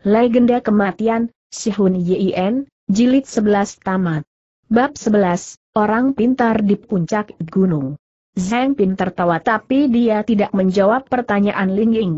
Legenda Kematian, Sihun Yin, Jilid 11 Tamat. Bab 11, Orang Pintar di Puncak Gunung. Zhang Pin tertawa tapi dia tidak menjawab pertanyaan Ling Ying.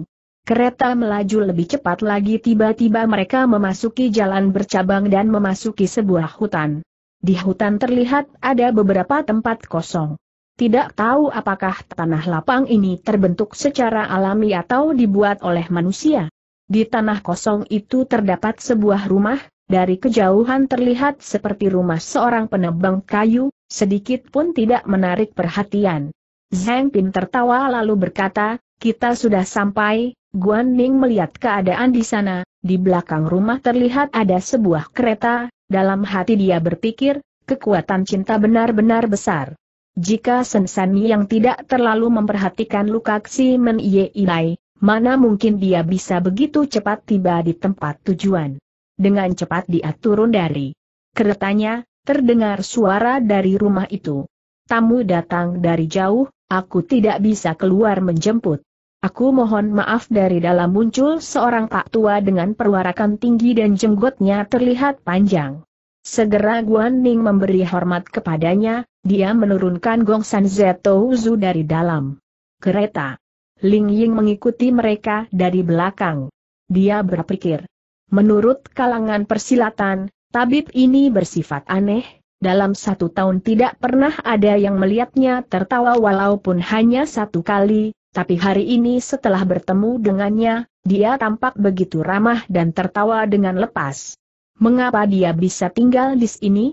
Kereta melaju lebih cepat lagi tiba-tiba mereka memasuki jalan bercabang dan memasuki sebuah hutan. Di hutan terlihat ada beberapa tempat kosong. Tidak tahu apakah tanah lapang ini terbentuk secara alami atau dibuat oleh manusia. Di tanah kosong itu terdapat sebuah rumah, dari kejauhan terlihat seperti rumah seorang penebang kayu, sedikit pun tidak menarik perhatian. Zhang Pin tertawa lalu berkata, kita sudah sampai, Guan Ning melihat keadaan di sana, di belakang rumah terlihat ada sebuah kereta, dalam hati dia berpikir, kekuatan cinta benar-benar besar. Jika Sen San yang tidak terlalu memperhatikan lukaksi Men Ye Ilai, Mana mungkin dia bisa begitu cepat tiba di tempat tujuan. Dengan cepat dia turun dari keretanya, terdengar suara dari rumah itu. Tamu datang dari jauh, aku tidak bisa keluar menjemput. Aku mohon maaf dari dalam muncul seorang pak tua dengan perwarakan tinggi dan jenggotnya terlihat panjang. Segera Guan Ning memberi hormat kepadanya, dia menurunkan Gongsan Zu dari dalam kereta. Ling Ying mengikuti mereka dari belakang. Dia berpikir, menurut kalangan persilatan, tabib ini bersifat aneh, dalam satu tahun tidak pernah ada yang melihatnya tertawa walaupun hanya satu kali, tapi hari ini setelah bertemu dengannya, dia tampak begitu ramah dan tertawa dengan lepas. Mengapa dia bisa tinggal di sini?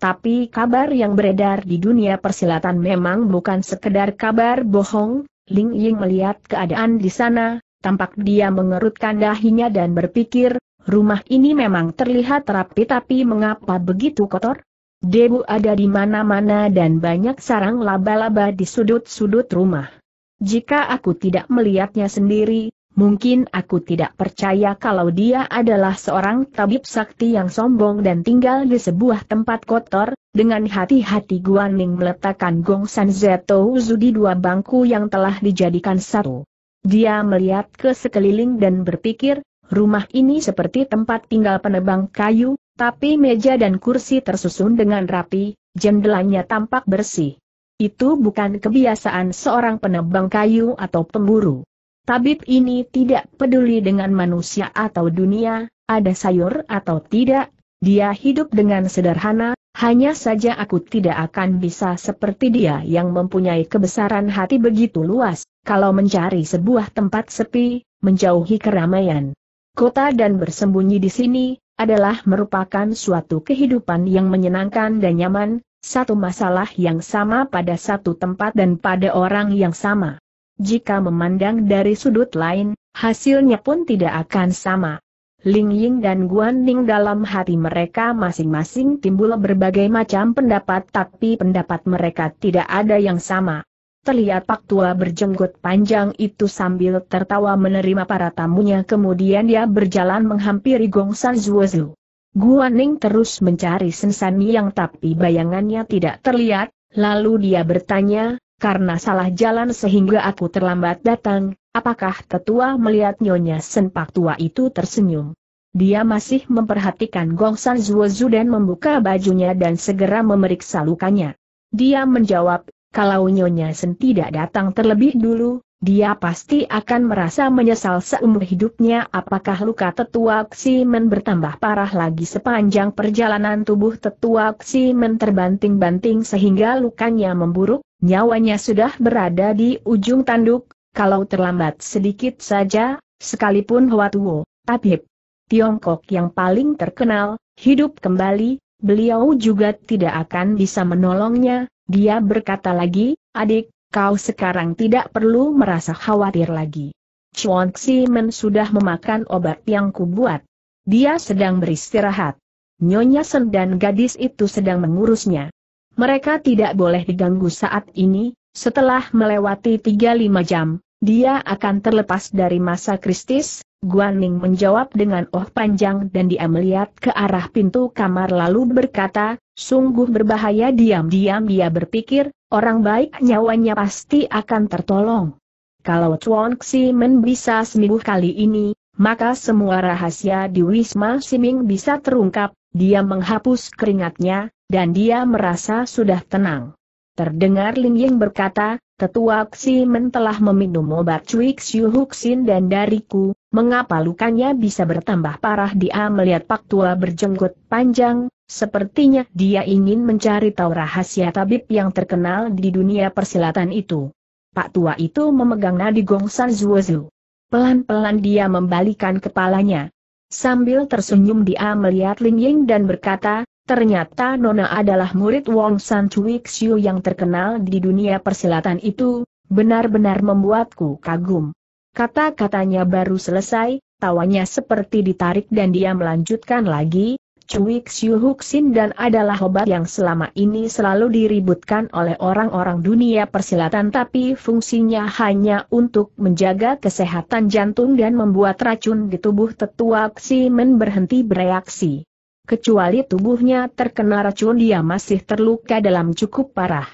Tapi kabar yang beredar di dunia persilatan memang bukan sekedar kabar bohong, Ling Ying melihat keadaan di sana, tampak dia mengerutkan dahinya dan berpikir, rumah ini memang terlihat rapi tapi mengapa begitu kotor? Debu ada di mana-mana dan banyak sarang laba-laba di sudut-sudut rumah. Jika aku tidak melihatnya sendiri, Mungkin aku tidak percaya kalau dia adalah seorang tabib sakti yang sombong dan tinggal di sebuah tempat kotor, dengan hati-hati Guan Ning meletakkan Gong San Zeto Uzu di dua bangku yang telah dijadikan satu. Dia melihat ke sekeliling dan berpikir, rumah ini seperti tempat tinggal penebang kayu, tapi meja dan kursi tersusun dengan rapi, jendelanya tampak bersih. Itu bukan kebiasaan seorang penebang kayu atau pemburu. Tabib ini tidak peduli dengan manusia atau dunia, ada sayur atau tidak, dia hidup dengan sederhana, hanya saja aku tidak akan bisa seperti dia yang mempunyai kebesaran hati begitu luas, kalau mencari sebuah tempat sepi, menjauhi keramaian. Kota dan bersembunyi di sini, adalah merupakan suatu kehidupan yang menyenangkan dan nyaman, satu masalah yang sama pada satu tempat dan pada orang yang sama. Jika memandang dari sudut lain, hasilnya pun tidak akan sama. Ling Ying dan Guan Ning dalam hati mereka masing-masing timbul berbagai macam pendapat tapi pendapat mereka tidak ada yang sama. Terlihat Pak Tua berjenggot panjang itu sambil tertawa menerima para tamunya kemudian dia berjalan menghampiri Gong San Zuozu. Guan Ning terus mencari Sensani yang tapi bayangannya tidak terlihat, lalu dia bertanya, karena salah jalan sehingga aku terlambat datang, apakah tetua melihat Nyonya Senpak tua itu tersenyum? Dia masih memperhatikan Gongsan Zuozu dan membuka bajunya dan segera memeriksa lukanya. Dia menjawab, kalau Nyonya Sen tidak datang terlebih dulu, dia pasti akan merasa menyesal seumur hidupnya apakah luka tetua Ximen bertambah parah lagi sepanjang perjalanan tubuh tetua Ximen terbanting-banting sehingga lukanya memburuk, nyawanya sudah berada di ujung tanduk, kalau terlambat sedikit saja, sekalipun Huatuo, Tabib. Tiongkok yang paling terkenal, hidup kembali, beliau juga tidak akan bisa menolongnya, dia berkata lagi, adik, kau sekarang tidak perlu merasa khawatir lagi. Chuan Ximen sudah memakan obat yang kubuat. Dia sedang beristirahat. Nyonya Sen dan gadis itu sedang mengurusnya. Mereka tidak boleh diganggu saat ini, setelah melewati 3-5 jam, dia akan terlepas dari masa kristis, Guan Ning menjawab dengan oh panjang dan dia melihat ke arah pintu kamar lalu berkata, sungguh berbahaya diam-diam dia berpikir, Orang baik nyawanya pasti akan tertolong. Kalau Chuan Ximen bisa seminggu kali ini, maka semua rahasia di Wisma Siming bisa terungkap, dia menghapus keringatnya, dan dia merasa sudah tenang. Terdengar Ling Ying berkata, Tetua Ximen telah meminum obat Cui Xiu Huxin dan dariku, mengapa lukanya bisa bertambah parah dia melihat Pak Tua berjenggot panjang, Sepertinya dia ingin mencari tahu rahasia tabib yang terkenal di dunia persilatan itu. Pak tua itu memegang nadi San Zuozu. Pelan-pelan dia membalikan kepalanya. Sambil tersenyum dia melihat Lin Ying dan berkata, ternyata Nona adalah murid Wong San Cui Xiu yang terkenal di dunia persilatan itu, benar-benar membuatku kagum. Kata-katanya baru selesai, tawanya seperti ditarik dan dia melanjutkan lagi, Cui Xiu Huxin dan adalah obat yang selama ini selalu diributkan oleh orang-orang dunia persilatan tapi fungsinya hanya untuk menjaga kesehatan jantung dan membuat racun di tubuh tetua Ximen berhenti bereaksi. Kecuali tubuhnya terkena racun dia masih terluka dalam cukup parah.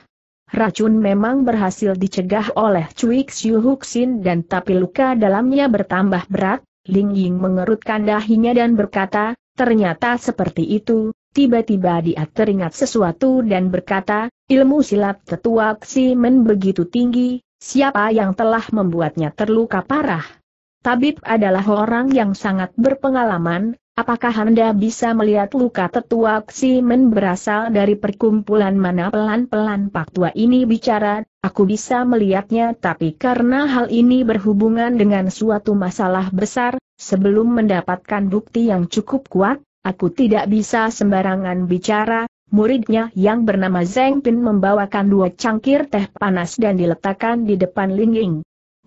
Racun memang berhasil dicegah oleh Cui Xiu Huxin dan tapi luka dalamnya bertambah berat, Ling Ying mengerutkan dahinya dan berkata, Ternyata seperti itu, tiba-tiba dia teringat sesuatu dan berkata, ilmu silat tetua Ximen begitu tinggi, siapa yang telah membuatnya terluka parah? Tabib adalah orang yang sangat berpengalaman, apakah Anda bisa melihat luka tetua Ximen berasal dari perkumpulan mana pelan-pelan Pak Tua ini bicara, Aku bisa melihatnya tapi karena hal ini berhubungan dengan suatu masalah besar, Sebelum mendapatkan bukti yang cukup kuat, aku tidak bisa sembarangan bicara, muridnya yang bernama Zeng Pin membawakan dua cangkir teh panas dan diletakkan di depan Ling Ying.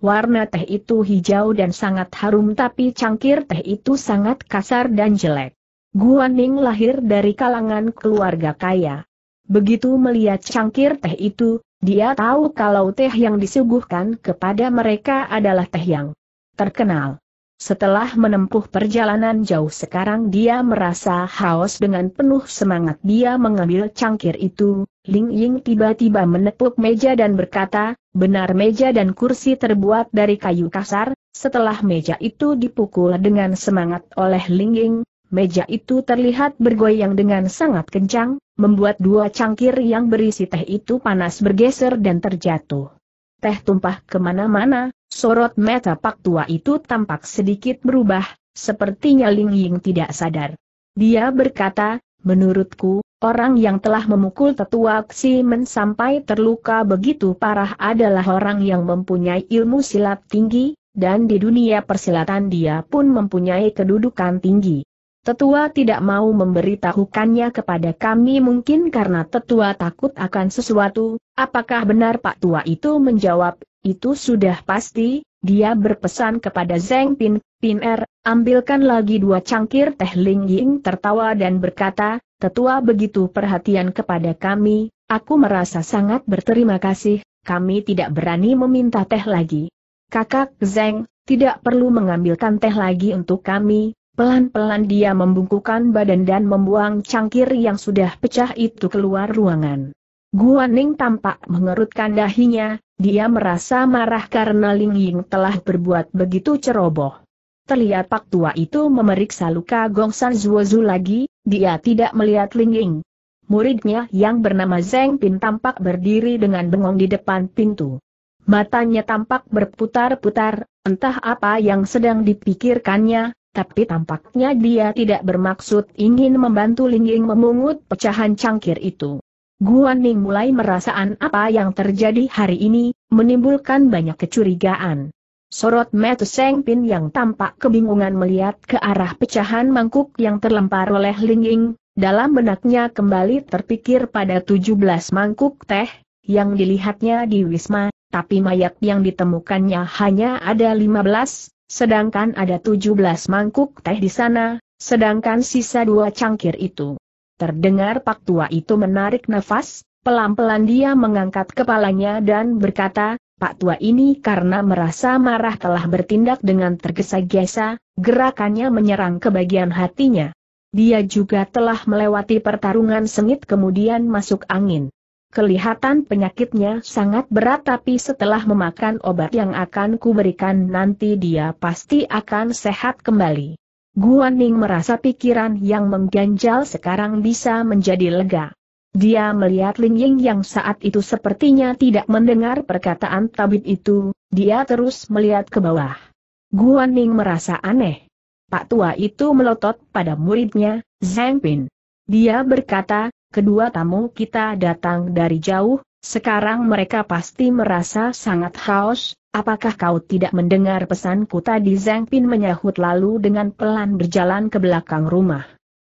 Warna teh itu hijau dan sangat harum tapi cangkir teh itu sangat kasar dan jelek. Guan Ning lahir dari kalangan keluarga kaya. Begitu melihat cangkir teh itu, dia tahu kalau teh yang disuguhkan kepada mereka adalah teh yang terkenal. Setelah menempuh perjalanan jauh sekarang dia merasa haus dengan penuh semangat dia mengambil cangkir itu, Ling Ying tiba-tiba menepuk meja dan berkata, benar meja dan kursi terbuat dari kayu kasar, setelah meja itu dipukul dengan semangat oleh Ling Ying, meja itu terlihat bergoyang dengan sangat kencang, membuat dua cangkir yang berisi teh itu panas bergeser dan terjatuh teh tumpah kemana-mana, sorot mata pak tua itu tampak sedikit berubah, sepertinya Ling Ying tidak sadar. Dia berkata, menurutku, orang yang telah memukul tetua Men sampai terluka begitu parah adalah orang yang mempunyai ilmu silat tinggi, dan di dunia persilatan dia pun mempunyai kedudukan tinggi. Tetua tidak mau memberitahukannya kepada kami mungkin karena tetua takut akan sesuatu, apakah benar Pak Tua itu menjawab, itu sudah pasti, dia berpesan kepada Zeng Pin, Pin Er, ambilkan lagi dua cangkir teh Ling Ying tertawa dan berkata, tetua begitu perhatian kepada kami, aku merasa sangat berterima kasih, kami tidak berani meminta teh lagi. Kakak Zeng, tidak perlu mengambilkan teh lagi untuk kami, Pelan-pelan dia membungkukan badan dan membuang cangkir yang sudah pecah itu keluar ruangan. Guaning tampak mengerutkan dahinya, dia merasa marah karena Ling Ying telah berbuat begitu ceroboh. Terlihat Pak Tua itu memeriksa luka Gong Gongsan Zuozu lagi, dia tidak melihat Ling Ying. Muridnya yang bernama Zeng Pin tampak berdiri dengan bengong di depan pintu. Matanya tampak berputar-putar, entah apa yang sedang dipikirkannya, tapi tampaknya dia tidak bermaksud ingin membantu Ling Lingying memungut pecahan cangkir itu. Guan Ning mulai merasakan apa yang terjadi hari ini, menimbulkan banyak kecurigaan. Sorot mata Seng Pin yang tampak kebingungan melihat ke arah pecahan mangkuk yang terlempar oleh Ling Lingying, dalam benaknya kembali terpikir pada 17 mangkuk teh, yang dilihatnya di Wisma, tapi mayat yang ditemukannya hanya ada 15, sedangkan ada tujuh belas mangkuk teh di sana, sedangkan sisa dua cangkir itu. Terdengar Pak Tua itu menarik nafas, pelan-pelan dia mengangkat kepalanya dan berkata, Pak Tua ini karena merasa marah telah bertindak dengan tergesa-gesa, gerakannya menyerang kebagian hatinya. Dia juga telah melewati pertarungan sengit kemudian masuk angin. Kelihatan penyakitnya sangat berat tapi setelah memakan obat yang akan kuberikan nanti dia pasti akan sehat kembali. Guan Ning merasa pikiran yang mengganjal sekarang bisa menjadi lega. Dia melihat Ling Ying yang saat itu sepertinya tidak mendengar perkataan tabib itu, dia terus melihat ke bawah. Guan Ning merasa aneh. Pak tua itu melotot pada muridnya, Zhang Pin. Dia berkata, kedua tamu kita datang dari jauh, sekarang mereka pasti merasa sangat haus, apakah kau tidak mendengar pesanku tadi Zhang Pin menyahut lalu dengan pelan berjalan ke belakang rumah.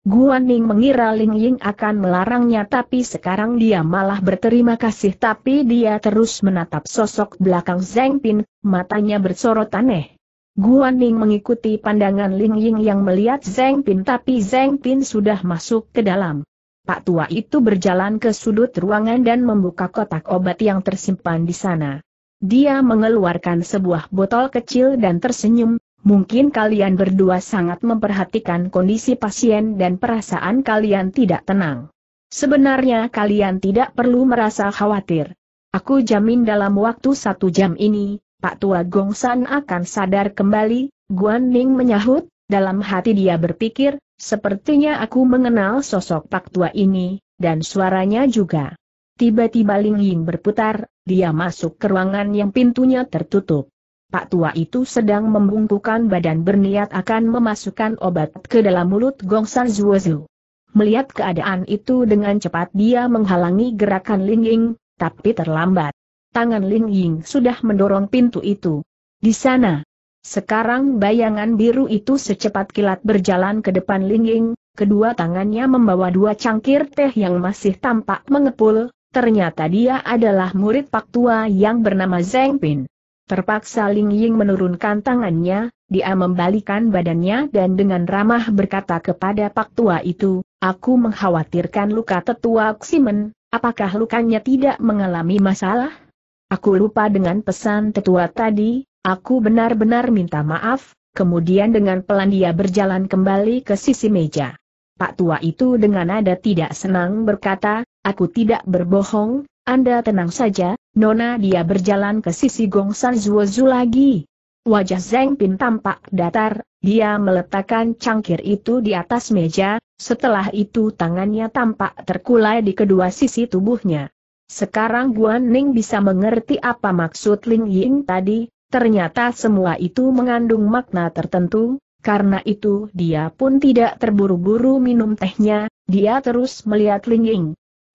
Guan Ning mengira Ling Ying akan melarangnya tapi sekarang dia malah berterima kasih tapi dia terus menatap sosok belakang Zhang Pin, matanya bersorot aneh. Guan Ning mengikuti pandangan Ling Ying yang melihat Zeng Pin tapi Zeng Pin sudah masuk ke dalam. Pak Tua itu berjalan ke sudut ruangan dan membuka kotak obat yang tersimpan di sana. Dia mengeluarkan sebuah botol kecil dan tersenyum, mungkin kalian berdua sangat memperhatikan kondisi pasien dan perasaan kalian tidak tenang. Sebenarnya kalian tidak perlu merasa khawatir. Aku jamin dalam waktu satu jam ini, Pak Tua Gongsan akan sadar kembali, Guan Ning menyahut, dalam hati dia berpikir, Sepertinya aku mengenal sosok pak tua ini, dan suaranya juga. Tiba-tiba Ling Ying berputar, dia masuk ke ruangan yang pintunya tertutup. Pak tua itu sedang membungkukan badan berniat akan memasukkan obat ke dalam mulut Gongsan Zuozu. Melihat keadaan itu dengan cepat dia menghalangi gerakan Ling Ying, tapi terlambat. Tangan Ling Ying sudah mendorong pintu itu. Di sana, sekarang bayangan biru itu secepat kilat berjalan ke depan Lingying, kedua tangannya membawa dua cangkir teh yang masih tampak mengepul, ternyata dia adalah murid pak tua yang bernama Zeng Pin. Terpaksa Ying menurunkan tangannya, dia membalikan badannya dan dengan ramah berkata kepada pak tua itu, Aku mengkhawatirkan luka tetua Ximen, apakah lukanya tidak mengalami masalah? Aku lupa dengan pesan tetua tadi, Aku benar-benar minta maaf, kemudian dengan pelan dia berjalan kembali ke sisi meja. Pak tua itu dengan nada tidak senang berkata, aku tidak berbohong, Anda tenang saja, Nona dia berjalan ke sisi Gong San Zuozu lagi. Wajah Zeng Pin tampak datar, dia meletakkan cangkir itu di atas meja, setelah itu tangannya tampak terkulai di kedua sisi tubuhnya. Sekarang Guan Ning bisa mengerti apa maksud Ling Ying tadi, Ternyata semua itu mengandung makna tertentu, karena itu dia pun tidak terburu-buru minum tehnya, dia terus melihat Ling Ying.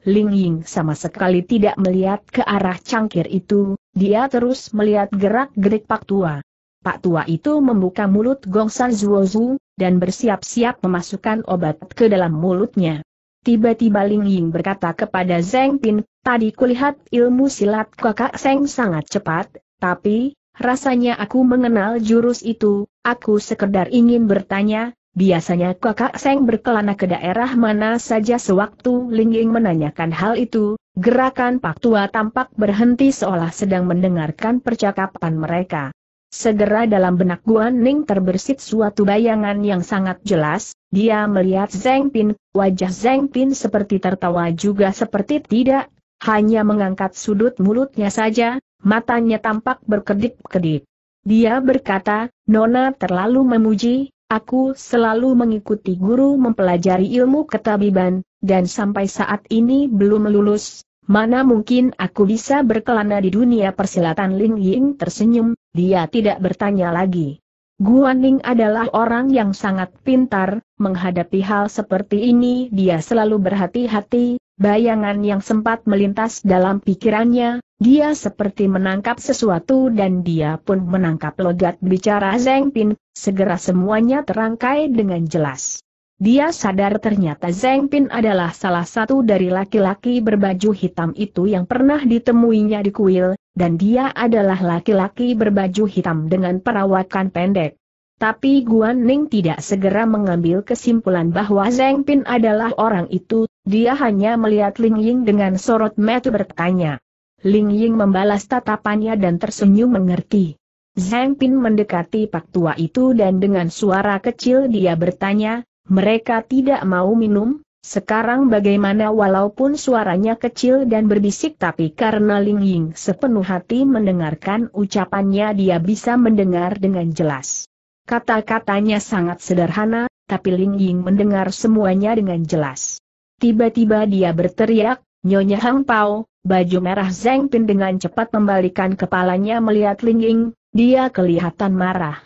Ling Ying sama sekali tidak melihat ke arah cangkir itu, dia terus melihat gerak-gerik Pak Tua. Pak Tua itu membuka mulut Gong Gongsan Zuozu, dan bersiap-siap memasukkan obat ke dalam mulutnya. Tiba-tiba Ling Ying berkata kepada Zeng Pin, tadi kulihat ilmu silat kakak Seng sangat cepat, tapi, Rasanya aku mengenal jurus itu, aku sekedar ingin bertanya, biasanya kakak Seng berkelana ke daerah mana saja sewaktu Lingying menanyakan hal itu, gerakan Pak Tua tampak berhenti seolah sedang mendengarkan percakapan mereka. Segera dalam benak Guan Ning terbersit suatu bayangan yang sangat jelas, dia melihat Zeng Pin, wajah Zeng Pin seperti tertawa juga seperti tidak, hanya mengangkat sudut mulutnya saja, matanya tampak berkedip-kedip. Dia berkata, Nona terlalu memuji, aku selalu mengikuti guru mempelajari ilmu ketabiban, dan sampai saat ini belum lulus, mana mungkin aku bisa berkelana di dunia persilatan Ling Ying tersenyum, dia tidak bertanya lagi. Guan Ning adalah orang yang sangat pintar, menghadapi hal seperti ini dia selalu berhati-hati, Bayangan yang sempat melintas dalam pikirannya, dia seperti menangkap sesuatu dan dia pun menangkap logat bicara Zeng Pin, segera semuanya terangkai dengan jelas. Dia sadar ternyata Zeng Pin adalah salah satu dari laki-laki berbaju hitam itu yang pernah ditemuinya di kuil, dan dia adalah laki-laki berbaju hitam dengan perawakan pendek. Tapi Guan Ning tidak segera mengambil kesimpulan bahwa Zeng Pin adalah orang itu, dia hanya melihat Ling Ying dengan sorot mata bertanya. Ling Ying membalas tatapannya dan tersenyum mengerti. Zeng Pin mendekati pak tua itu dan dengan suara kecil dia bertanya, mereka tidak mau minum, sekarang bagaimana walaupun suaranya kecil dan berbisik tapi karena Ling Ying sepenuh hati mendengarkan ucapannya dia bisa mendengar dengan jelas. Kata-katanya sangat sederhana, tapi Ling Ying mendengar semuanya dengan jelas. Tiba-tiba dia berteriak, Nyonya Hang Pao, baju merah Zeng Pin dengan cepat membalikan kepalanya melihat Ling Ying, dia kelihatan marah.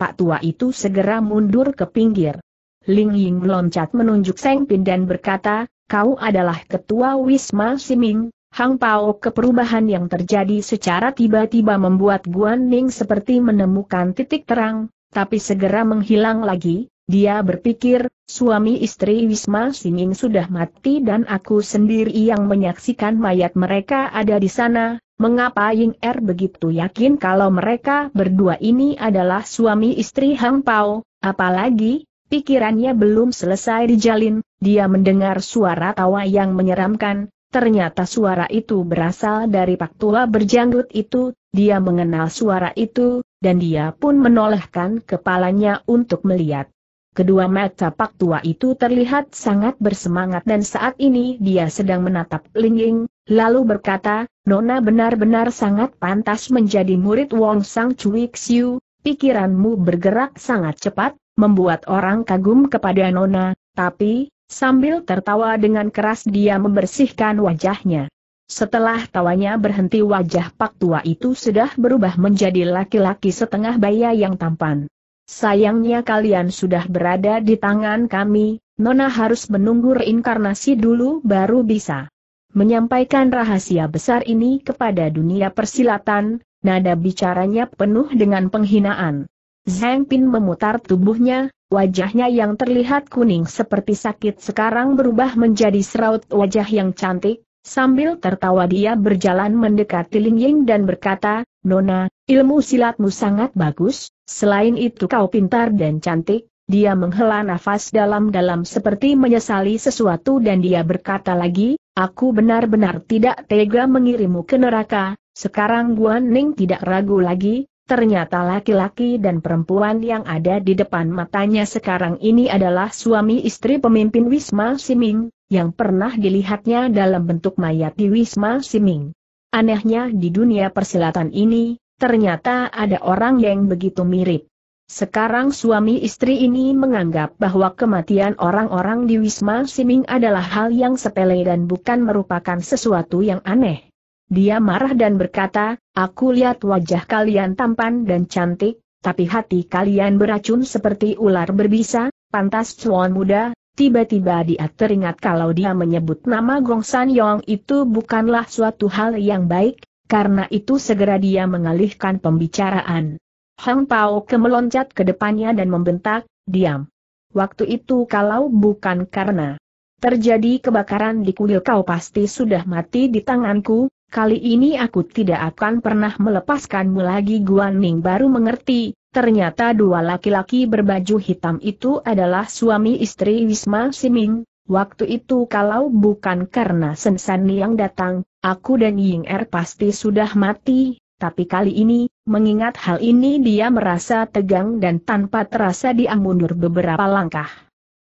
Pak tua itu segera mundur ke pinggir. Ling Ying meloncat menunjuk Zeng Pin dan berkata, kau adalah ketua Wisma Siming, Hang Pao keperubahan yang terjadi secara tiba-tiba membuat Guan Ning seperti menemukan titik terang, tapi segera menghilang lagi, dia berpikir, suami istri Wisma Singing sudah mati dan aku sendiri yang menyaksikan mayat mereka ada di sana, mengapa Ying Er begitu yakin kalau mereka berdua ini adalah suami istri Hang Pao, apalagi, pikirannya belum selesai dijalin, dia mendengar suara tawa yang menyeramkan, ternyata suara itu berasal dari pak tua berjanggut itu, dia mengenal suara itu, dan dia pun menolehkan kepalanya untuk melihat. Kedua mata pak tua itu terlihat sangat bersemangat dan saat ini dia sedang menatap Lingying, lalu berkata, Nona benar-benar sangat pantas menjadi murid Wong Sang Cui Xiu, pikiranmu bergerak sangat cepat, membuat orang kagum kepada Nona, tapi, sambil tertawa dengan keras dia membersihkan wajahnya. Setelah tawanya berhenti wajah pak tua itu sudah berubah menjadi laki-laki setengah baya yang tampan. Sayangnya kalian sudah berada di tangan kami, Nona harus menunggu reinkarnasi dulu baru bisa menyampaikan rahasia besar ini kepada dunia persilatan, nada bicaranya penuh dengan penghinaan. Zhang Pin memutar tubuhnya, wajahnya yang terlihat kuning seperti sakit sekarang berubah menjadi seraut wajah yang cantik, Sambil tertawa dia berjalan mendekati Ling Ying dan berkata, Nona, ilmu silatmu sangat bagus, selain itu kau pintar dan cantik, dia menghela nafas dalam-dalam seperti menyesali sesuatu dan dia berkata lagi, aku benar-benar tidak tega mengirimu ke neraka, sekarang Guan Ning tidak ragu lagi, ternyata laki-laki dan perempuan yang ada di depan matanya sekarang ini adalah suami istri pemimpin Wisma Siming, yang pernah dilihatnya dalam bentuk mayat di Wisma Siming. Anehnya di dunia persilatan ini, ternyata ada orang yang begitu mirip. Sekarang suami istri ini menganggap bahwa kematian orang-orang di Wisma Siming adalah hal yang sepele dan bukan merupakan sesuatu yang aneh. Dia marah dan berkata, aku lihat wajah kalian tampan dan cantik, tapi hati kalian beracun seperti ular berbisa, pantas cuan muda, Tiba-tiba dia teringat kalau dia menyebut nama Gong San Yong itu bukanlah suatu hal yang baik, karena itu segera dia mengalihkan pembicaraan. Hang Pao Ke ke depannya dan membentak, diam. Waktu itu kalau bukan karena terjadi kebakaran di kuil kau pasti sudah mati di tanganku, kali ini aku tidak akan pernah melepaskanmu lagi Guan Ning baru mengerti, Ternyata dua laki-laki berbaju hitam itu adalah suami istri Wisma Siming. Waktu itu kalau bukan karena Sensan yang datang, aku dan Ying Er pasti sudah mati, tapi kali ini, mengingat hal ini dia merasa tegang dan tanpa terasa dia mundur beberapa langkah.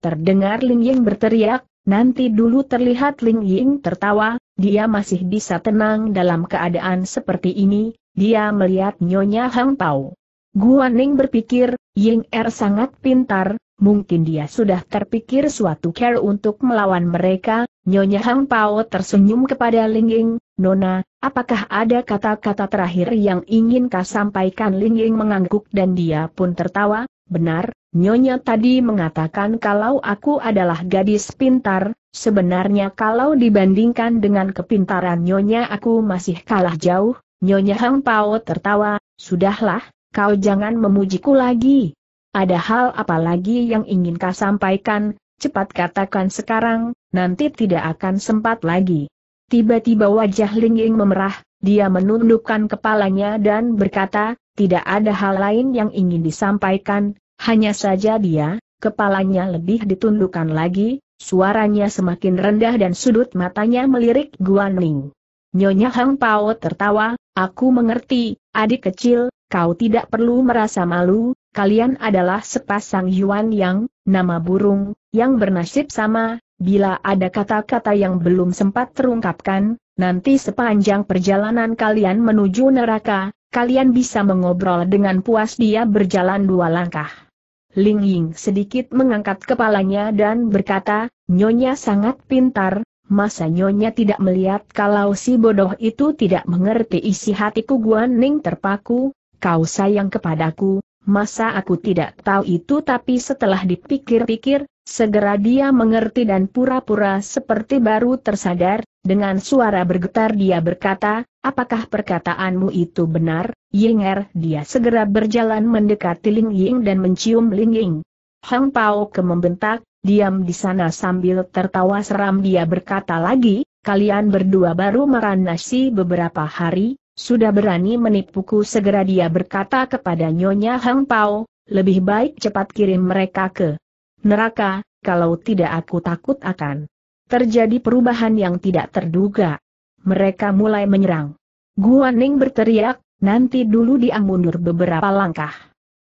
Terdengar Ling Ying berteriak, nanti dulu terlihat Ling Ying tertawa, dia masih bisa tenang dalam keadaan seperti ini, dia melihat Nyonya Hang Tao. Guan Ning berpikir, Ying Er sangat pintar, mungkin dia sudah terpikir suatu care untuk melawan mereka, Nyonya Hang Pao tersenyum kepada Ling Ying, Nona, apakah ada kata-kata terakhir yang ingin kau sampaikan Ling Ying mengangguk dan dia pun tertawa, benar, Nyonya tadi mengatakan kalau aku adalah gadis pintar, sebenarnya kalau dibandingkan dengan kepintaran Nyonya aku masih kalah jauh, Nyonya Hang Pao tertawa, sudahlah, kau jangan memujiku lagi. Ada hal apa lagi yang ingin kau sampaikan, cepat katakan sekarang, nanti tidak akan sempat lagi. Tiba-tiba wajah Ling Ying memerah, dia menundukkan kepalanya dan berkata, tidak ada hal lain yang ingin disampaikan, hanya saja dia, kepalanya lebih ditundukkan lagi, suaranya semakin rendah dan sudut matanya melirik Guan Ning. Nyonya Hang Pao tertawa, aku mengerti, adik kecil, Kau tidak perlu merasa malu, kalian adalah sepasang Yuan Yang, nama burung, yang bernasib sama, bila ada kata-kata yang belum sempat terungkapkan, nanti sepanjang perjalanan kalian menuju neraka, kalian bisa mengobrol dengan puas dia berjalan dua langkah. Ling Ying sedikit mengangkat kepalanya dan berkata, Nyonya sangat pintar, masa Nyonya tidak melihat kalau si bodoh itu tidak mengerti isi hatiku Guan Ning terpaku, kau sayang kepadaku, masa aku tidak tahu itu tapi setelah dipikir-pikir, segera dia mengerti dan pura-pura seperti baru tersadar, dengan suara bergetar dia berkata, apakah perkataanmu itu benar, Yinger? Dia segera berjalan mendekati Ling Ying dan mencium Ling Ying. Hang Pao ke membentak, diam di sana sambil tertawa seram dia berkata lagi, kalian berdua baru makan nasi beberapa hari, sudah berani menipuku segera dia berkata kepada Nyonya Hang Pao, lebih baik cepat kirim mereka ke neraka, kalau tidak aku takut akan terjadi perubahan yang tidak terduga. Mereka mulai menyerang. Guan Ning berteriak, nanti dulu dia mundur beberapa langkah.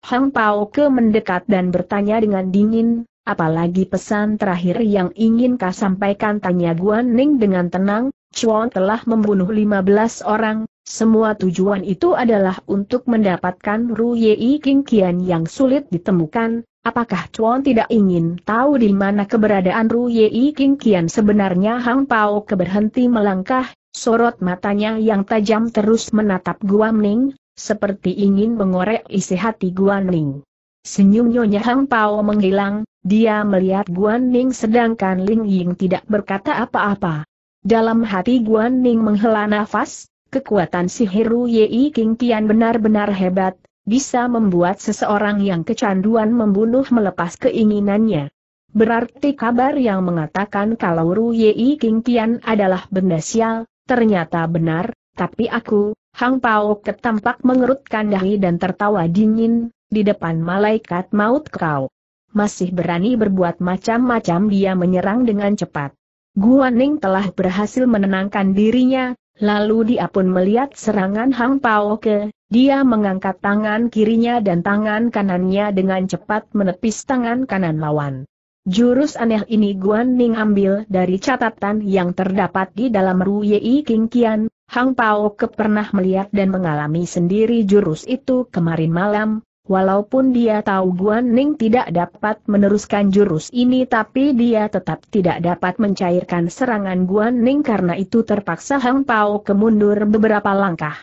Hang Pao ke mendekat dan bertanya dengan dingin, apalagi pesan terakhir yang ingin kau sampaikan tanya Guan Ning dengan tenang, Chuan telah membunuh 15 orang, semua tujuan itu adalah untuk mendapatkan Ru Yei King Kian yang sulit ditemukan, Apakah Chuan tidak ingin tahu di mana keberadaan Ru Yei King Kian sebenarnya Hang Pao keberhenti melangkah, sorot matanya yang tajam terus menatap Guam Ning, seperti ingin mengorek isi hati Guam Ning. Senyum nyonya Hang Pao menghilang, dia melihat Guan Ning sedangkan Ling Ying tidak berkata apa-apa. Dalam hati Guan Ning menghela nafas, Kekuatan sihiru Yi King Tian benar-benar hebat, bisa membuat seseorang yang kecanduan membunuh melepas keinginannya. Berarti kabar yang mengatakan kalau Ru Yi King Tian adalah benda sial, ternyata benar, tapi aku, Hang Pao ketampak mengerutkan dahi dan tertawa dingin, di depan malaikat maut kau. Masih berani berbuat macam-macam dia menyerang dengan cepat. Guaning telah berhasil menenangkan dirinya, Lalu dia pun melihat serangan Hang Pao Ke, dia mengangkat tangan kirinya dan tangan kanannya dengan cepat menepis tangan kanan lawan. Jurus aneh ini Guan Ning ambil dari catatan yang terdapat di dalam Ru Yei King Kian, Hang Pao Ke pernah melihat dan mengalami sendiri jurus itu kemarin malam, Walaupun dia tahu Guan Ning tidak dapat meneruskan jurus ini tapi dia tetap tidak dapat mencairkan serangan Guan Ning karena itu terpaksa Hang Pao kemundur beberapa langkah.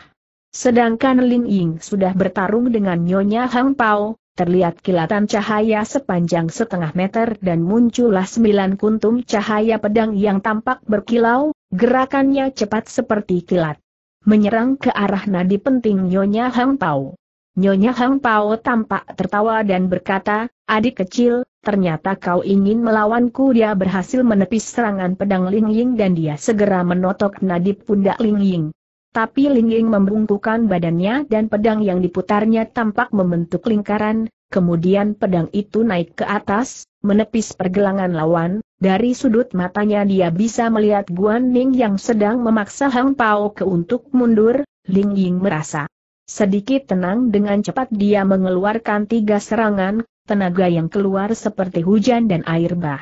Sedangkan Lin Ying sudah bertarung dengan Nyonya Hang Pao, terlihat kilatan cahaya sepanjang setengah meter dan muncullah sembilan kuntum cahaya pedang yang tampak berkilau, gerakannya cepat seperti kilat. Menyerang ke arah nadi penting Nyonya Hang Pao. Nyonya Hang Pao tampak tertawa dan berkata, adik kecil, ternyata kau ingin melawanku dia berhasil menepis serangan pedang Ling Ying dan dia segera menotok nadi pundak Ling Ying. Tapi Ling Ying membungkukan badannya dan pedang yang diputarnya tampak membentuk lingkaran, kemudian pedang itu naik ke atas, menepis pergelangan lawan, dari sudut matanya dia bisa melihat Guan Ning yang sedang memaksa Hang Pao ke untuk mundur, Ling Ying merasa Sedikit tenang dengan cepat dia mengeluarkan tiga serangan, tenaga yang keluar seperti hujan dan air bah.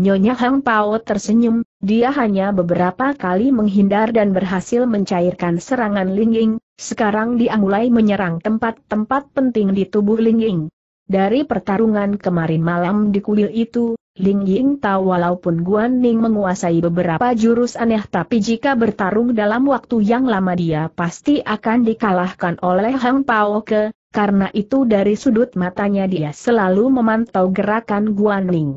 Nyonya Hang Pao tersenyum, dia hanya beberapa kali menghindar dan berhasil mencairkan serangan Lingying, sekarang dia mulai menyerang tempat-tempat penting di tubuh Lingying. Dari pertarungan kemarin malam di kuil itu, Ling Ying tahu walaupun Guan Ning menguasai beberapa jurus aneh tapi jika bertarung dalam waktu yang lama dia pasti akan dikalahkan oleh Hang Pao Ke, karena itu dari sudut matanya dia selalu memantau gerakan Guan Ning.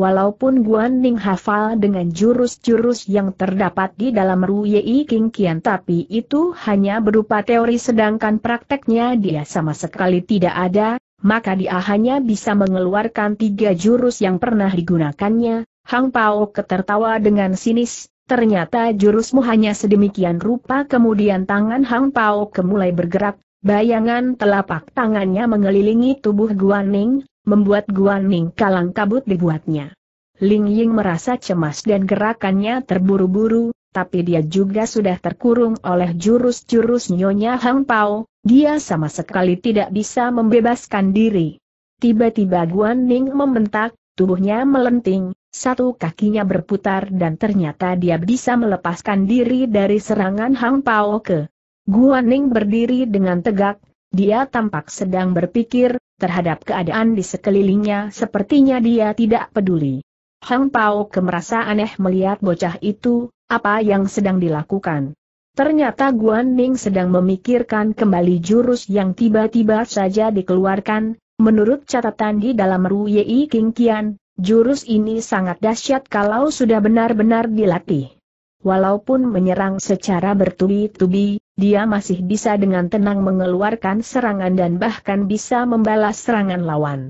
Walaupun Guan Ning hafal dengan jurus-jurus yang terdapat di dalam Yi King Kian tapi itu hanya berupa teori sedangkan prakteknya dia sama sekali tidak ada, maka dia hanya bisa mengeluarkan tiga jurus yang pernah digunakannya. Hang Pao ketertawa dengan sinis, ternyata jurusmu hanya sedemikian rupa kemudian tangan Hang Pao kemulai bergerak, bayangan telapak tangannya mengelilingi tubuh Guan Ning, membuat Guan Ning kalang kabut dibuatnya. Ling Ying merasa cemas dan gerakannya terburu-buru, tapi dia juga sudah terkurung oleh jurus-jurus Nyonya Hang Pao, dia sama sekali tidak bisa membebaskan diri. Tiba-tiba Guan Ning membentak, tubuhnya melenting, satu kakinya berputar dan ternyata dia bisa melepaskan diri dari serangan Hang Pao Ke. Guan Ning berdiri dengan tegak, dia tampak sedang berpikir, terhadap keadaan di sekelilingnya sepertinya dia tidak peduli. Hang Pao Ke merasa aneh melihat bocah itu, apa yang sedang dilakukan. Ternyata Guan Ning sedang memikirkan kembali jurus yang tiba-tiba saja dikeluarkan, menurut catatan di dalam Ru Yei King Kian, jurus ini sangat dahsyat kalau sudah benar-benar dilatih. Walaupun menyerang secara bertubi-tubi, dia masih bisa dengan tenang mengeluarkan serangan dan bahkan bisa membalas serangan lawan.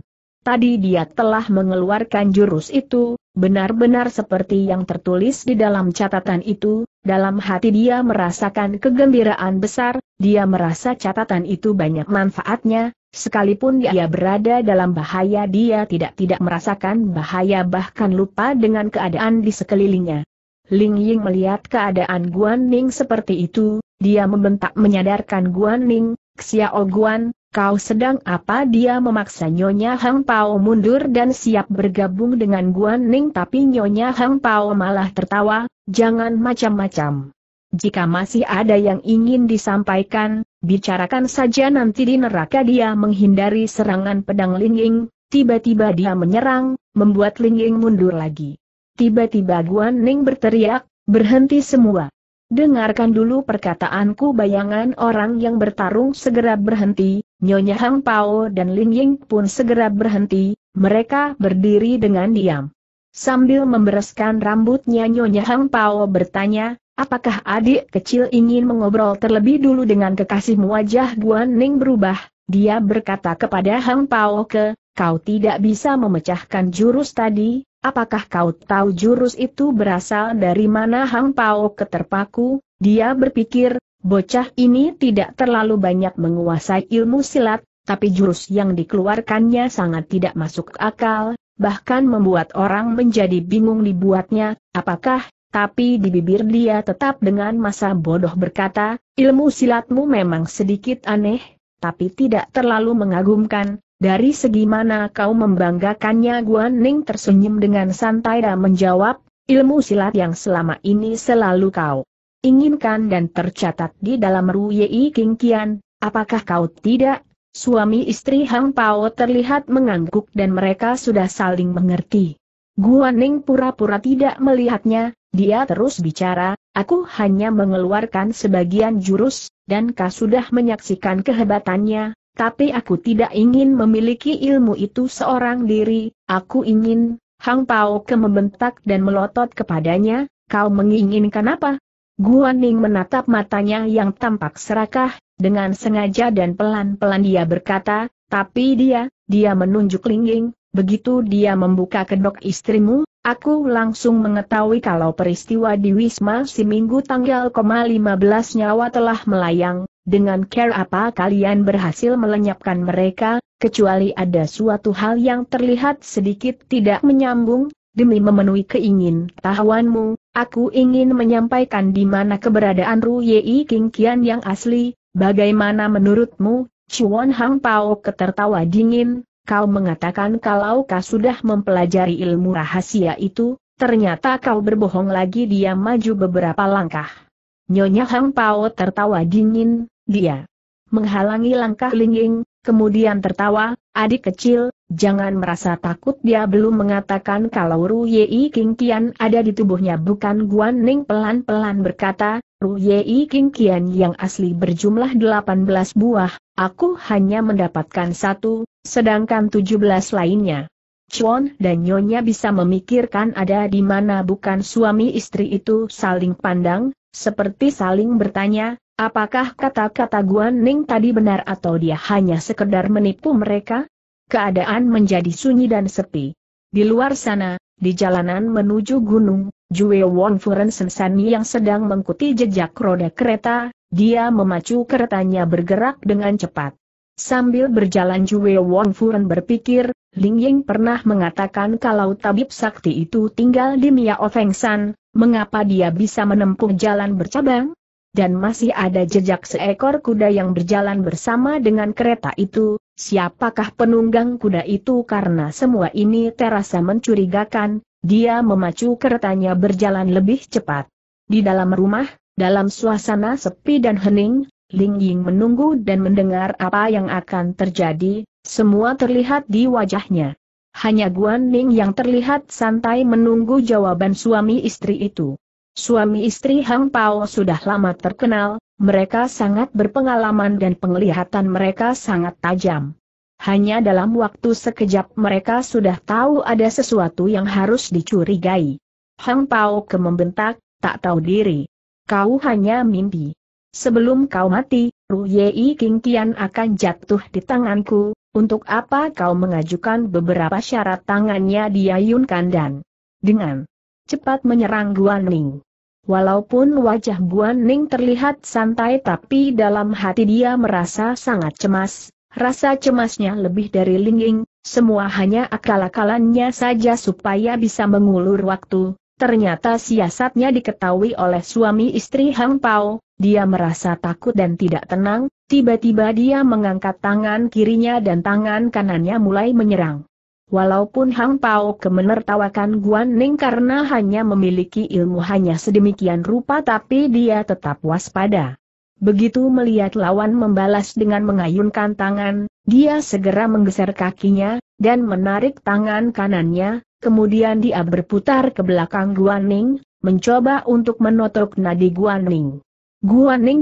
Tadi dia telah mengeluarkan jurus itu, Benar-benar seperti yang tertulis di dalam catatan itu, dalam hati dia merasakan kegembiraan besar, dia merasa catatan itu banyak manfaatnya, sekalipun dia berada dalam bahaya dia tidak-tidak merasakan bahaya bahkan lupa dengan keadaan di sekelilingnya. Ling Ying melihat keadaan Guan Ning seperti itu, dia membentak menyadarkan Guan Ning, Xiao Guan, Kau sedang apa dia memaksa Nyonya Hang Pao mundur dan siap bergabung dengan Guan Ning tapi Nyonya Hang Pao malah tertawa, jangan macam-macam. Jika masih ada yang ingin disampaikan, bicarakan saja nanti di neraka dia menghindari serangan pedang Ying. tiba-tiba dia menyerang, membuat Ying mundur lagi. Tiba-tiba Guan Ning berteriak, berhenti semua. Dengarkan dulu perkataanku bayangan orang yang bertarung segera berhenti, Nyonya Hang Pao dan Lin Ying pun segera berhenti, mereka berdiri dengan diam. Sambil membereskan rambutnya Nyonya Hang Pao bertanya, apakah adik kecil ingin mengobrol terlebih dulu dengan kekasihmu wajah Guan Ning berubah, dia berkata kepada Hang Pao ke, kau tidak bisa memecahkan jurus tadi, Apakah kau tahu jurus itu berasal dari mana Hang Pao keterpaku? Dia berpikir, bocah ini tidak terlalu banyak menguasai ilmu silat, tapi jurus yang dikeluarkannya sangat tidak masuk akal, bahkan membuat orang menjadi bingung dibuatnya, apakah, tapi di bibir dia tetap dengan masa bodoh berkata, ilmu silatmu memang sedikit aneh, tapi tidak terlalu mengagumkan, dari segi mana kau membanggakannya Guan Ning tersenyum dengan santai dan menjawab, ilmu silat yang selama ini selalu kau inginkan dan tercatat di dalam Ruyei King Kian, apakah kau tidak? Suami istri Hang Pao terlihat mengangguk dan mereka sudah saling mengerti. Guan Ning pura-pura tidak melihatnya, dia terus bicara, aku hanya mengeluarkan sebagian jurus, dan kau sudah menyaksikan kehebatannya, tapi aku tidak ingin memiliki ilmu itu seorang diri, aku ingin, Hang Pao Ke membentak dan melotot kepadanya, kau menginginkan apa? Guan Ning menatap matanya yang tampak serakah, dengan sengaja dan pelan-pelan dia berkata, tapi dia, dia menunjuk Ling Ying. Begitu dia membuka kedok istrimu, aku langsung mengetahui kalau peristiwa di Wisma si minggu tanggal 15 nyawa telah melayang, dengan care apa kalian berhasil melenyapkan mereka, kecuali ada suatu hal yang terlihat sedikit tidak menyambung, demi memenuhi keingin tahuanmu, aku ingin menyampaikan di mana keberadaan Ru Yei King Kian yang asli, bagaimana menurutmu, Chuan Hang Pao ketertawa dingin, Kau mengatakan kalau kau sudah mempelajari ilmu rahasia itu, ternyata kau berbohong lagi dia maju beberapa langkah. Nyonya Hang Pao tertawa dingin, dia menghalangi langkah Lingying, kemudian tertawa, adik kecil, jangan merasa takut dia belum mengatakan kalau Ru Yei King Kian ada di tubuhnya bukan Guan Ning pelan-pelan berkata, Ru Yei King Kian yang asli berjumlah 18 buah, aku hanya mendapatkan satu, Sedangkan tujuh belas lainnya, Chuan dan Nyonya bisa memikirkan ada di mana bukan suami istri itu saling pandang, seperti saling bertanya, apakah kata-kata Guan Ning tadi benar atau dia hanya sekedar menipu mereka? Keadaan menjadi sunyi dan sepi. Di luar sana, di jalanan menuju gunung, Jue Won Furen Sensani yang sedang mengikuti jejak roda kereta, dia memacu keretanya bergerak dengan cepat. Sambil berjalan Jue Wong Furen berpikir, Ling Ying pernah mengatakan kalau tabib sakti itu tinggal di Mia Ofeng San, mengapa dia bisa menempuh jalan bercabang? Dan masih ada jejak seekor kuda yang berjalan bersama dengan kereta itu, siapakah penunggang kuda itu karena semua ini terasa mencurigakan, dia memacu keretanya berjalan lebih cepat. Di dalam rumah, dalam suasana sepi dan hening, Ling Ying menunggu dan mendengar apa yang akan terjadi, semua terlihat di wajahnya. Hanya Guan Ning yang terlihat santai menunggu jawaban suami istri itu. Suami istri Hang Pao sudah lama terkenal, mereka sangat berpengalaman dan penglihatan mereka sangat tajam. Hanya dalam waktu sekejap mereka sudah tahu ada sesuatu yang harus dicurigai. Hang Pao ke membentak, tak tahu diri. Kau hanya mimpi sebelum kau mati, Ru Yei King Kian akan jatuh di tanganku, untuk apa kau mengajukan beberapa syarat tangannya diayunkan dan dengan cepat menyerang Guan Ning. Walaupun wajah Guan Ning terlihat santai tapi dalam hati dia merasa sangat cemas, rasa cemasnya lebih dari Ling Ying. semua hanya akal-akalannya saja supaya bisa mengulur waktu, Ternyata siasatnya diketahui oleh suami istri Hang Pao, dia merasa takut dan tidak tenang, tiba-tiba dia mengangkat tangan kirinya dan tangan kanannya mulai menyerang. Walaupun Hang Pao kemenertawakan Guan Ning karena hanya memiliki ilmu hanya sedemikian rupa tapi dia tetap waspada. Begitu melihat lawan membalas dengan mengayunkan tangan, dia segera menggeser kakinya, dan menarik tangan kanannya, Kemudian dia berputar ke belakang Guan Ning, mencoba untuk menotok nadi Guan Ning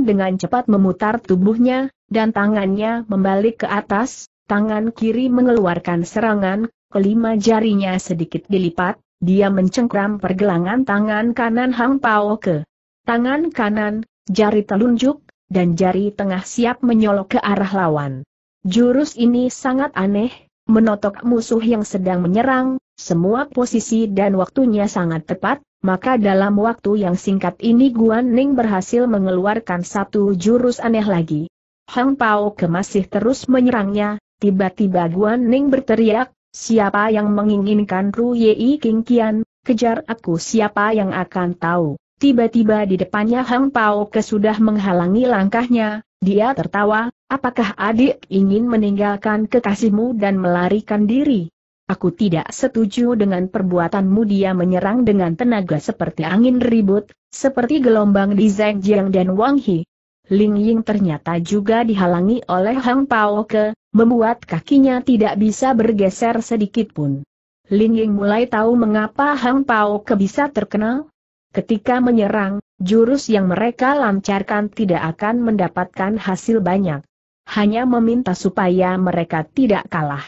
dengan cepat memutar tubuhnya, dan tangannya membalik ke atas, tangan kiri mengeluarkan serangan, kelima jarinya sedikit dilipat, dia mencengkram pergelangan tangan kanan Hang Pao ke tangan kanan, jari telunjuk, dan jari tengah siap menyolok ke arah lawan. Jurus ini sangat aneh, menotok musuh yang sedang menyerang, semua posisi dan waktunya sangat tepat, maka dalam waktu yang singkat ini Guan Ning berhasil mengeluarkan satu jurus aneh lagi. Hang Pao Ke masih terus menyerangnya, tiba-tiba Guan Ning berteriak, siapa yang menginginkan Ru Yei King Kian, kejar aku siapa yang akan tahu. Tiba-tiba di depannya Hang Pao kesudah menghalangi langkahnya, dia tertawa, apakah adik ingin meninggalkan kekasihmu dan melarikan diri? Aku tidak setuju dengan perbuatanmu dia menyerang dengan tenaga seperti angin ribut, seperti gelombang di Zeng Jiang dan Wang Hi. Ling Ying ternyata juga dihalangi oleh Hang Pao Ke, membuat kakinya tidak bisa bergeser sedikit pun. Ling Ying mulai tahu mengapa Hang Pao Ke bisa terkenal, Ketika menyerang, jurus yang mereka lancarkan tidak akan mendapatkan hasil banyak. Hanya meminta supaya mereka tidak kalah.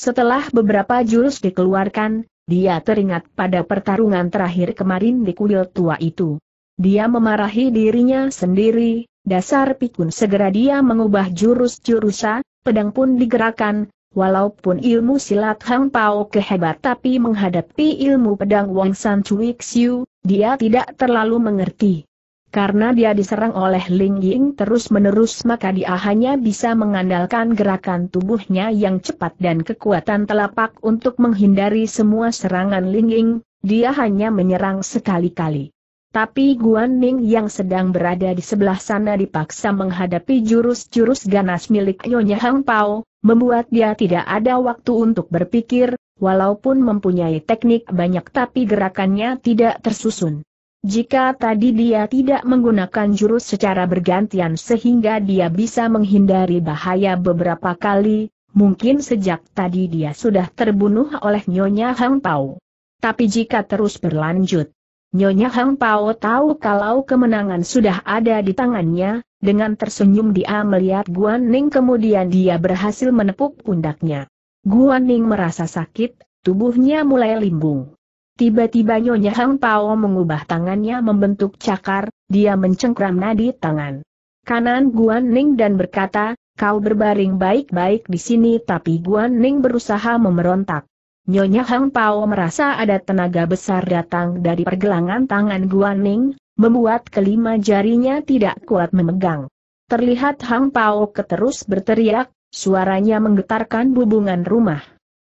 Setelah beberapa jurus dikeluarkan, dia teringat pada pertarungan terakhir kemarin di kuil tua itu. Dia memarahi dirinya sendiri, dasar pikun segera dia mengubah jurus-jurusa, pedang pun digerakkan, Walaupun ilmu silat Hang Pao kehebat tapi menghadapi ilmu pedang Wang San Cui Xiu, dia tidak terlalu mengerti. Karena dia diserang oleh Ling Ying terus-menerus maka dia hanya bisa mengandalkan gerakan tubuhnya yang cepat dan kekuatan telapak untuk menghindari semua serangan Ling Ying, dia hanya menyerang sekali-kali. Tapi Guan Ning yang sedang berada di sebelah sana dipaksa menghadapi jurus-jurus ganas milik Nyonya Hang Pao, membuat dia tidak ada waktu untuk berpikir, walaupun mempunyai teknik banyak tapi gerakannya tidak tersusun. Jika tadi dia tidak menggunakan jurus secara bergantian sehingga dia bisa menghindari bahaya beberapa kali, mungkin sejak tadi dia sudah terbunuh oleh Nyonya Hang Pao. Tapi jika terus berlanjut, Nyonya Hang Pao tahu kalau kemenangan sudah ada di tangannya, dengan tersenyum dia melihat Guan Ning kemudian dia berhasil menepuk pundaknya. Guan Ning merasa sakit, tubuhnya mulai limbung. Tiba-tiba Nyonya Hang Pao mengubah tangannya membentuk cakar, dia mencengkram nadi tangan kanan Guan Ning dan berkata, kau berbaring baik-baik di sini tapi Guan Ning berusaha memerontak. Nyonya Hang Pao merasa ada tenaga besar datang dari pergelangan tangan Guan Ning, membuat kelima jarinya tidak kuat memegang. Terlihat Hang Pao keterus berteriak, suaranya menggetarkan bubungan rumah.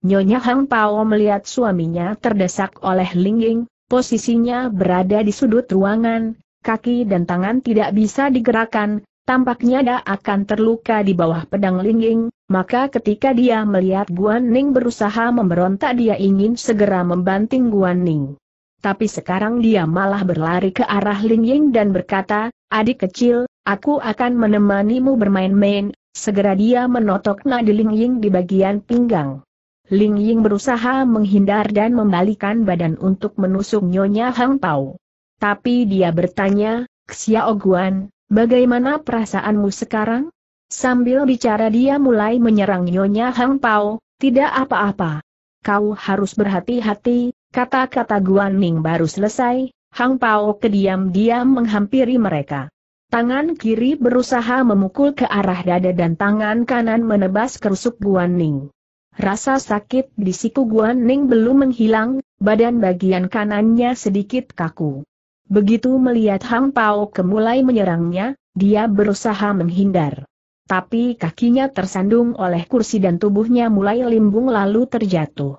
Nyonya Hang Pao melihat suaminya terdesak oleh Lingging, posisinya berada di sudut ruangan, kaki dan tangan tidak bisa digerakkan, Tampaknya dia akan terluka di bawah pedang lingging, maka ketika dia melihat Guan Ning berusaha memberontak dia ingin segera membanting Guan Ning. Tapi sekarang dia malah berlari ke arah lingging dan berkata, adik kecil, aku akan menemanimu bermain-main, segera dia menotok nadi Ying di bagian pinggang. Ling Ying berusaha menghindar dan membalikan badan untuk menusuk Nyonya Hang Pao. Tapi dia bertanya, Xiao Guan, Bagaimana perasaanmu sekarang? Sambil bicara dia mulai menyerang Nyonya Hang Pao, tidak apa-apa. Kau harus berhati-hati, kata-kata Guan Ning baru selesai, Hang Pao kediam-diam menghampiri mereka. Tangan kiri berusaha memukul ke arah dada dan tangan kanan menebas kerusuk Guan Ning. Rasa sakit di siku Guan Ning belum menghilang, badan bagian kanannya sedikit kaku. Begitu melihat Hang Pao kemulai menyerangnya, dia berusaha menghindar. Tapi kakinya tersandung oleh kursi dan tubuhnya mulai limbung lalu terjatuh.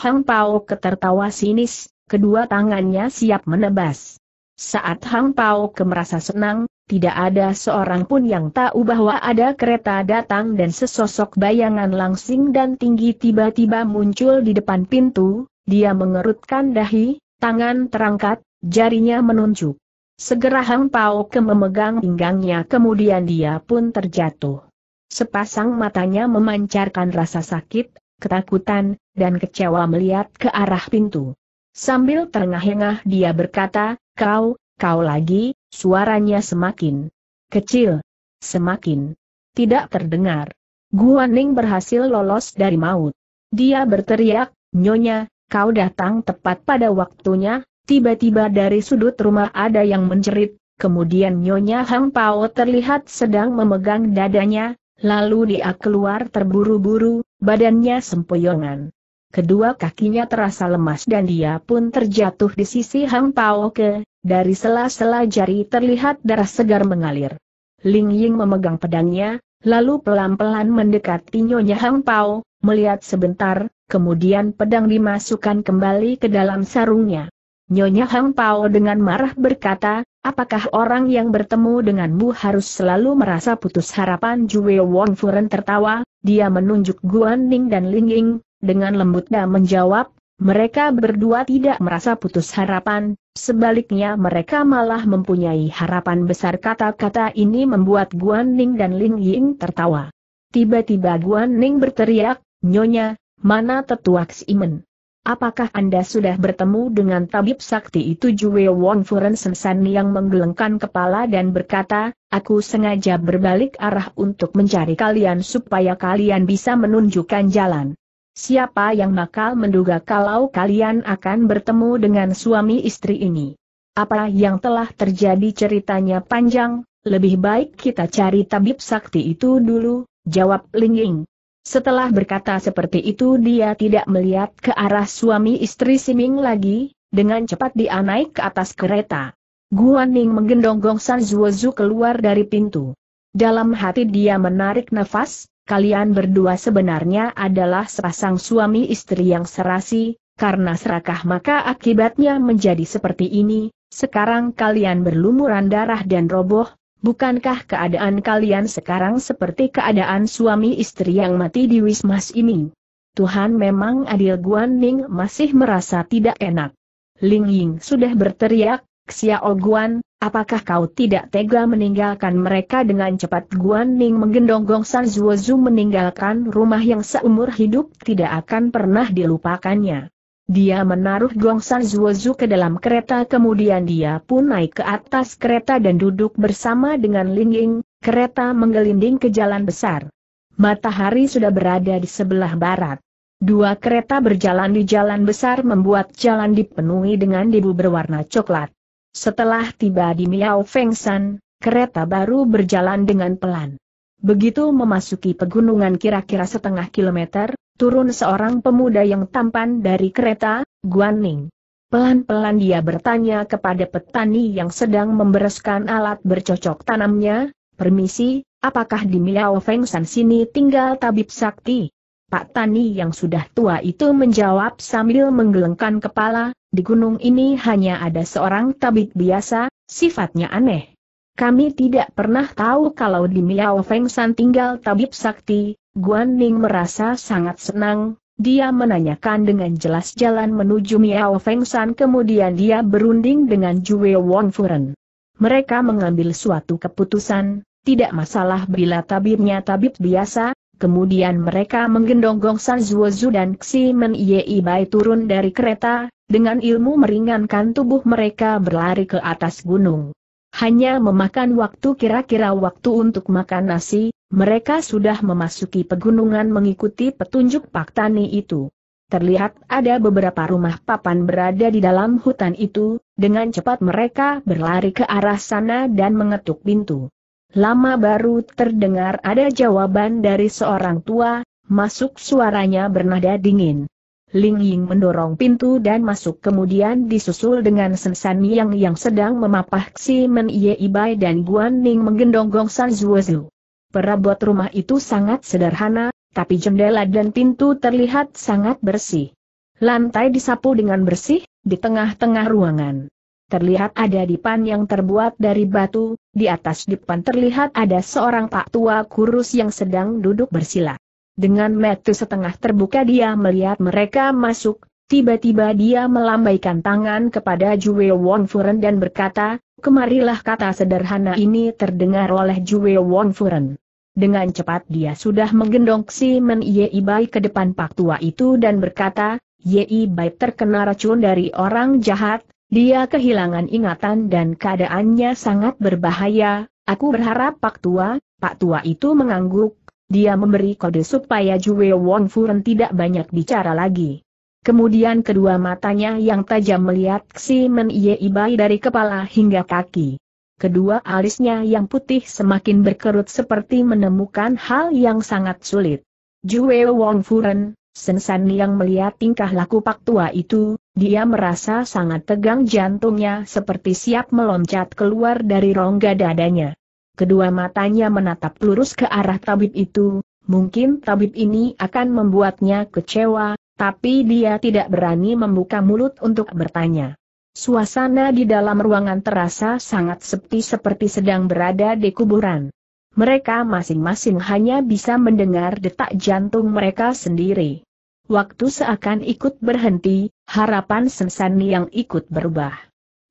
Hang Pao ketertawa sinis, kedua tangannya siap menebas. Saat Hang Pao kemerasa senang, tidak ada seorang pun yang tahu bahwa ada kereta datang dan sesosok bayangan langsing dan tinggi tiba-tiba muncul di depan pintu, dia mengerutkan dahi, tangan terangkat, Jarinya menunjuk. Segera Hang Pao Ke memegang pinggangnya kemudian dia pun terjatuh. Sepasang matanya memancarkan rasa sakit, ketakutan, dan kecewa melihat ke arah pintu. Sambil terengah-engah dia berkata, kau, kau lagi, suaranya semakin kecil, semakin tidak terdengar. Guaning berhasil lolos dari maut. Dia berteriak, Nyonya, kau datang tepat pada waktunya, Tiba-tiba dari sudut rumah ada yang menjerit, kemudian Nyonya Hang Pao terlihat sedang memegang dadanya, lalu dia keluar terburu-buru, badannya sempoyongan. Kedua kakinya terasa lemas dan dia pun terjatuh di sisi Hang Pao Ke, dari sela-sela jari terlihat darah segar mengalir. Ling Ying memegang pedangnya, lalu pelan-pelan mendekati Nyonya Hang Pao, melihat sebentar, kemudian pedang dimasukkan kembali ke dalam sarungnya. Nyonya Hang Pao dengan marah berkata, apakah orang yang bertemu denganmu harus selalu merasa putus harapan Jue Wong Furen tertawa, dia menunjuk Guan Ning dan Ling Ying, dengan lembutnya menjawab, mereka berdua tidak merasa putus harapan, sebaliknya mereka malah mempunyai harapan besar kata-kata ini membuat Guan Ning dan Ling Ying tertawa. Tiba-tiba Guan Ning berteriak, Nyonya, mana tetua Ximen? Apakah Anda sudah bertemu dengan tabib sakti itu Jue Wong Furen Sensan yang menggelengkan kepala dan berkata, Aku sengaja berbalik arah untuk mencari kalian supaya kalian bisa menunjukkan jalan. Siapa yang bakal menduga kalau kalian akan bertemu dengan suami istri ini? Apa yang telah terjadi ceritanya panjang, lebih baik kita cari tabib sakti itu dulu, jawab Ling Ying. Setelah berkata seperti itu dia tidak melihat ke arah suami istri Siming lagi, dengan cepat dia naik ke atas kereta. Guan Ning menggendong Gongsan Zuozu keluar dari pintu. Dalam hati dia menarik nafas, kalian berdua sebenarnya adalah sepasang suami istri yang serasi, karena serakah maka akibatnya menjadi seperti ini, sekarang kalian berlumuran darah dan roboh, Bukankah keadaan kalian sekarang seperti keadaan suami istri yang mati di Wismas ini? Tuhan memang adil Guan Ning masih merasa tidak enak. Ling Ying sudah berteriak, Xiao oh Guan, apakah kau tidak tega meninggalkan mereka dengan cepat Guan Ning menggendong Gong Gongsan Zuozu meninggalkan rumah yang seumur hidup tidak akan pernah dilupakannya. Dia menaruh Gongsan Zuozu ke dalam kereta kemudian dia pun naik ke atas kereta dan duduk bersama dengan Ling Ying, kereta menggelinding ke jalan besar. Matahari sudah berada di sebelah barat. Dua kereta berjalan di jalan besar membuat jalan dipenuhi dengan debu berwarna coklat. Setelah tiba di Miao Fengsan, kereta baru berjalan dengan pelan. Begitu memasuki pegunungan kira-kira setengah kilometer, Turun seorang pemuda yang tampan dari kereta, Guan Ning. Pelan-pelan dia bertanya kepada petani yang sedang membereskan alat bercocok tanamnya, Permisi, apakah di Miao Feng San sini tinggal tabib sakti? Pak Tani yang sudah tua itu menjawab sambil menggelengkan kepala, di gunung ini hanya ada seorang tabib biasa, sifatnya aneh. Kami tidak pernah tahu kalau di Miao Feng San tinggal tabib sakti, Guan Ning merasa sangat senang, dia menanyakan dengan jelas jalan menuju Miao Feng San kemudian dia berunding dengan Jue Wong Furen. Mereka mengambil suatu keputusan, tidak masalah bila tabibnya tabib biasa, kemudian mereka menggendong Gongsan Zuozu dan Ximen Yei Bai turun dari kereta, dengan ilmu meringankan tubuh mereka berlari ke atas gunung. Hanya memakan waktu kira-kira waktu untuk makan nasi, mereka sudah memasuki pegunungan mengikuti petunjuk Pak Tani itu. Terlihat ada beberapa rumah papan berada di dalam hutan itu, dengan cepat mereka berlari ke arah sana dan mengetuk pintu. Lama baru terdengar ada jawaban dari seorang tua, masuk suaranya bernada dingin. Ling Ying mendorong pintu dan masuk kemudian disusul dengan Sensan Yang yang sedang memapah Men Ye Ibai dan Guan Ning menggendong Gongsan Zuozu. Perabot rumah itu sangat sederhana, tapi jendela dan pintu terlihat sangat bersih. Lantai disapu dengan bersih, di tengah-tengah ruangan. Terlihat ada dipan yang terbuat dari batu, di atas dipan terlihat ada seorang pak tua kurus yang sedang duduk bersila. Dengan metu setengah terbuka dia melihat mereka masuk, tiba-tiba dia melambaikan tangan kepada Jue Wong Furen dan berkata, kemarilah kata sederhana ini terdengar oleh Jue Wong Furen. Dengan cepat dia sudah menggendong si Men Yei Bai ke depan pak tua itu dan berkata, Yei Bai terkena racun dari orang jahat, dia kehilangan ingatan dan keadaannya sangat berbahaya, aku berharap pak tua, pak tua itu mengangguk, dia memberi kode supaya Jue Wong Furen tidak banyak bicara lagi. Kemudian kedua matanya yang tajam melihat si Men Yei Bai dari kepala hingga kaki kedua alisnya yang putih semakin berkerut seperti menemukan hal yang sangat sulit. Jue Wong Furen, Sensan yang melihat tingkah laku pak tua itu, dia merasa sangat tegang jantungnya seperti siap meloncat keluar dari rongga dadanya. Kedua matanya menatap lurus ke arah tabib itu, mungkin tabib ini akan membuatnya kecewa, tapi dia tidak berani membuka mulut untuk bertanya. Suasana di dalam ruangan terasa sangat sepi seperti sedang berada di kuburan. Mereka masing-masing hanya bisa mendengar detak jantung mereka sendiri. Waktu seakan ikut berhenti, harapan Sensan yang ikut berubah.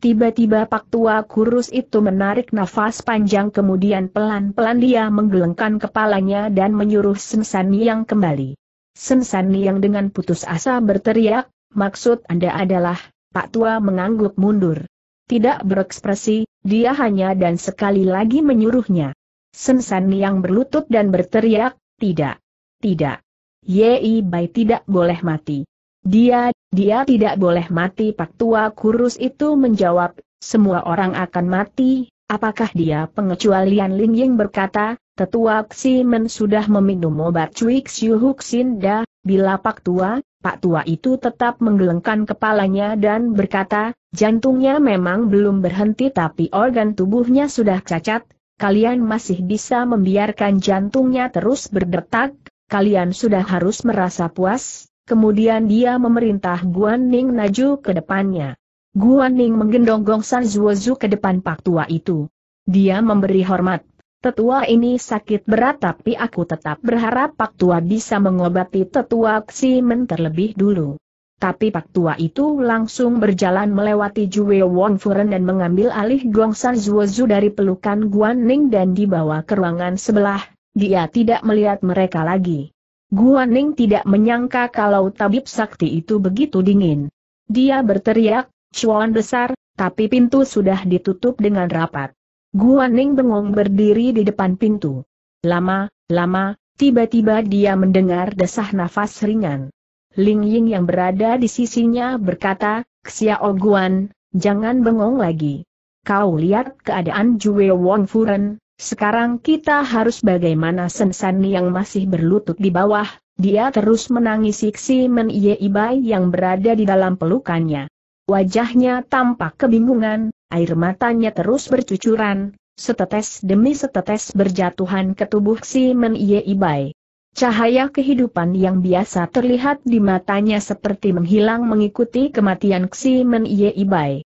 Tiba-tiba Pak Tua kurus itu menarik nafas panjang kemudian pelan-pelan dia menggelengkan kepalanya dan menyuruh Sensan yang kembali. Sensan yang dengan putus asa berteriak, maksud Anda adalah, Pak Tua mengangguk mundur. Tidak berekspresi, dia hanya dan sekali lagi menyuruhnya. Sensan yang berlutut dan berteriak, tidak, tidak. Yei Bai tidak boleh mati. Dia, dia tidak boleh mati Pak Tua kurus itu menjawab, semua orang akan mati, apakah dia pengecualian Ling Ying berkata, Tetua Ximen sudah meminum obat Cui Xiu Huxin Da, bila Pak Tua, Pak Tua itu tetap menggelengkan kepalanya dan berkata, jantungnya memang belum berhenti tapi organ tubuhnya sudah cacat, kalian masih bisa membiarkan jantungnya terus berdetak, kalian sudah harus merasa puas, kemudian dia memerintah Guan Ning maju ke depannya. Guan Ning menggendong Gongsan Zuozu ke depan Pak Tua itu. Dia memberi hormat Tetua ini sakit berat tapi aku tetap berharap Pak Tua bisa mengobati Tetua Ximen terlebih dulu. Tapi Pak Tua itu langsung berjalan melewati Jue Wong Furen dan mengambil alih Gong San Zuozu dari pelukan Guan Ning dan dibawa ke ruangan sebelah, dia tidak melihat mereka lagi. Guan Ning tidak menyangka kalau tabib sakti itu begitu dingin. Dia berteriak, cuan besar, tapi pintu sudah ditutup dengan rapat. Guaning bengong berdiri di depan pintu. Lama, lama, tiba-tiba dia mendengar desah nafas ringan. Ling Ying yang berada di sisinya berkata, Xiao Guan, jangan bengong lagi. Kau lihat keadaan Jue Wong Furen, sekarang kita harus bagaimana sen San yang masih berlutut di bawah, dia terus menangis Xi Men Ye Ibai yang berada di dalam pelukannya. Wajahnya tampak kebingungan, air matanya terus bercucuran, setetes demi setetes berjatuhan ke tubuh si Men Ye Ibai. Cahaya kehidupan yang biasa terlihat di matanya seperti menghilang mengikuti kematian si Men Ye Ibai.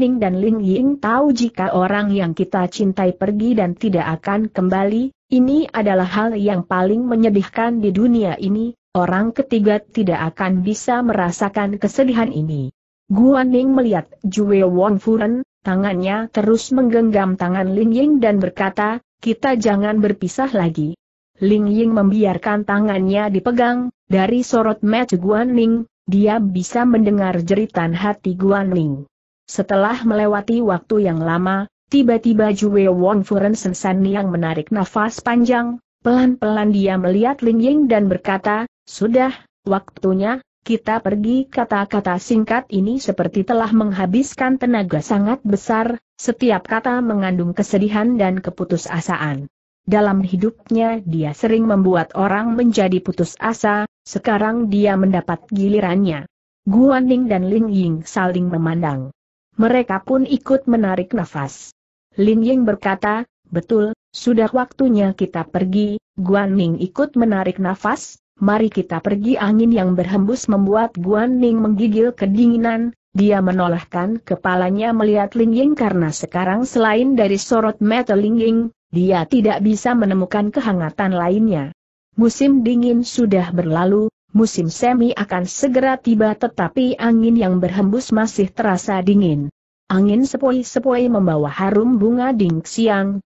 Ning dan Ling Ying tahu jika orang yang kita cintai pergi dan tidak akan kembali, ini adalah hal yang paling menyedihkan di dunia ini, orang ketiga tidak akan bisa merasakan kesedihan ini. Guan Ning melihat Jue Wong Furen, tangannya terus menggenggam tangan Ling Ying dan berkata, kita jangan berpisah lagi. Ling Ying membiarkan tangannya dipegang, dari sorot Guan Ning, dia bisa mendengar jeritan hati Guan Ning. Setelah melewati waktu yang lama, tiba-tiba Jue Wong Furen Sensan yang menarik nafas panjang, pelan-pelan dia melihat Ling Ying dan berkata, sudah, waktunya, kita pergi kata-kata singkat ini seperti telah menghabiskan tenaga sangat besar, setiap kata mengandung kesedihan dan keputusasaan. Dalam hidupnya dia sering membuat orang menjadi putus asa, sekarang dia mendapat gilirannya. Guan Ning dan Ling Ying saling memandang. Mereka pun ikut menarik nafas. Ling Ying berkata, betul, sudah waktunya kita pergi, Guan Ning ikut menarik nafas, mari kita pergi angin yang berhembus membuat Guan Ning menggigil kedinginan, dia menolakkan kepalanya melihat Ling Ying karena sekarang selain dari sorot mata Ling Ying, dia tidak bisa menemukan kehangatan lainnya. Musim dingin sudah berlalu, musim semi akan segera tiba tetapi angin yang berhembus masih terasa dingin. Angin sepoi-sepoi membawa harum bunga ding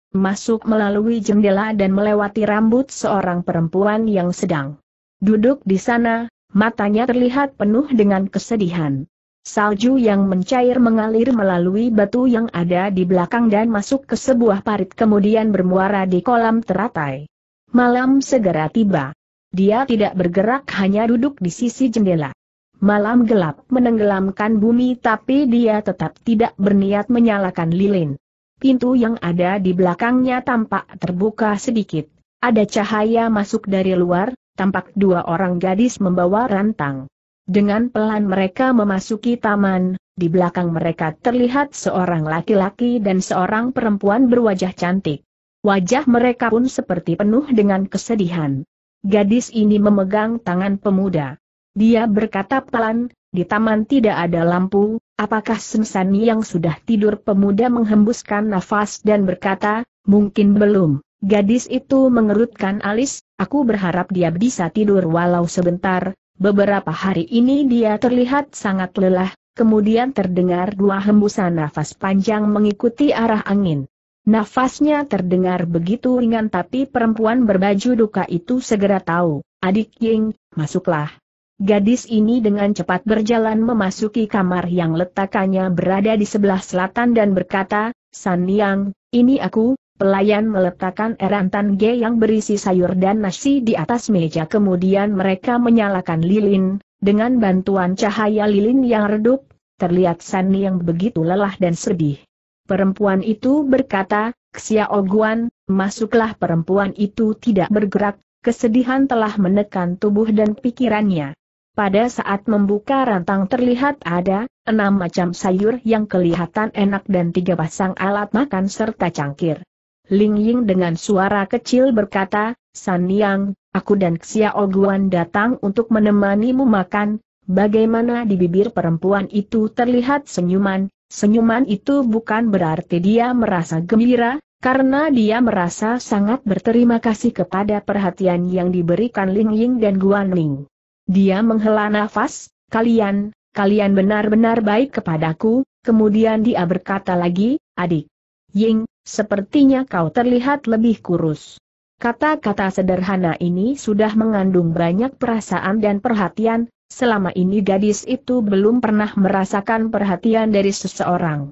masuk melalui jendela dan melewati rambut seorang perempuan yang sedang Duduk di sana, matanya terlihat penuh dengan kesedihan. Salju yang mencair mengalir melalui batu yang ada di belakang dan masuk ke sebuah parit kemudian bermuara di kolam teratai. Malam segera tiba. Dia tidak bergerak hanya duduk di sisi jendela. Malam gelap menenggelamkan bumi tapi dia tetap tidak berniat menyalakan lilin. Pintu yang ada di belakangnya tampak terbuka sedikit. Ada cahaya masuk dari luar, tampak dua orang gadis membawa rantang. Dengan pelan mereka memasuki taman, di belakang mereka terlihat seorang laki-laki dan seorang perempuan berwajah cantik. Wajah mereka pun seperti penuh dengan kesedihan. Gadis ini memegang tangan pemuda. Dia berkata pelan, di taman tidak ada lampu, apakah Sensani yang sudah tidur pemuda menghembuskan nafas dan berkata, mungkin belum. Gadis itu mengerutkan alis, aku berharap dia bisa tidur walau sebentar, beberapa hari ini dia terlihat sangat lelah, kemudian terdengar dua hembusan nafas panjang mengikuti arah angin. Nafasnya terdengar begitu ringan tapi perempuan berbaju duka itu segera tahu, adik Ying, masuklah. Gadis ini dengan cepat berjalan memasuki kamar yang letakannya berada di sebelah selatan dan berkata, San Yang, ini aku, Pelayan meletakkan erantan ge yang berisi sayur dan nasi di atas meja kemudian mereka menyalakan lilin, dengan bantuan cahaya lilin yang redup, terlihat Sani yang begitu lelah dan sedih. Perempuan itu berkata, Ksia Oguan, masuklah perempuan itu tidak bergerak, kesedihan telah menekan tubuh dan pikirannya. Pada saat membuka rantang terlihat ada, enam macam sayur yang kelihatan enak dan tiga pasang alat makan serta cangkir. Ling Ying dengan suara kecil berkata, San Yang, aku dan Xiao Guan datang untuk menemanimu makan, bagaimana di bibir perempuan itu terlihat senyuman, senyuman itu bukan berarti dia merasa gembira, karena dia merasa sangat berterima kasih kepada perhatian yang diberikan Ling Ying dan Guan Ling. Dia menghela nafas, kalian, kalian benar-benar baik kepadaku, kemudian dia berkata lagi, adik. Ying, Sepertinya kau terlihat lebih kurus. Kata-kata sederhana ini sudah mengandung banyak perasaan dan perhatian, selama ini gadis itu belum pernah merasakan perhatian dari seseorang.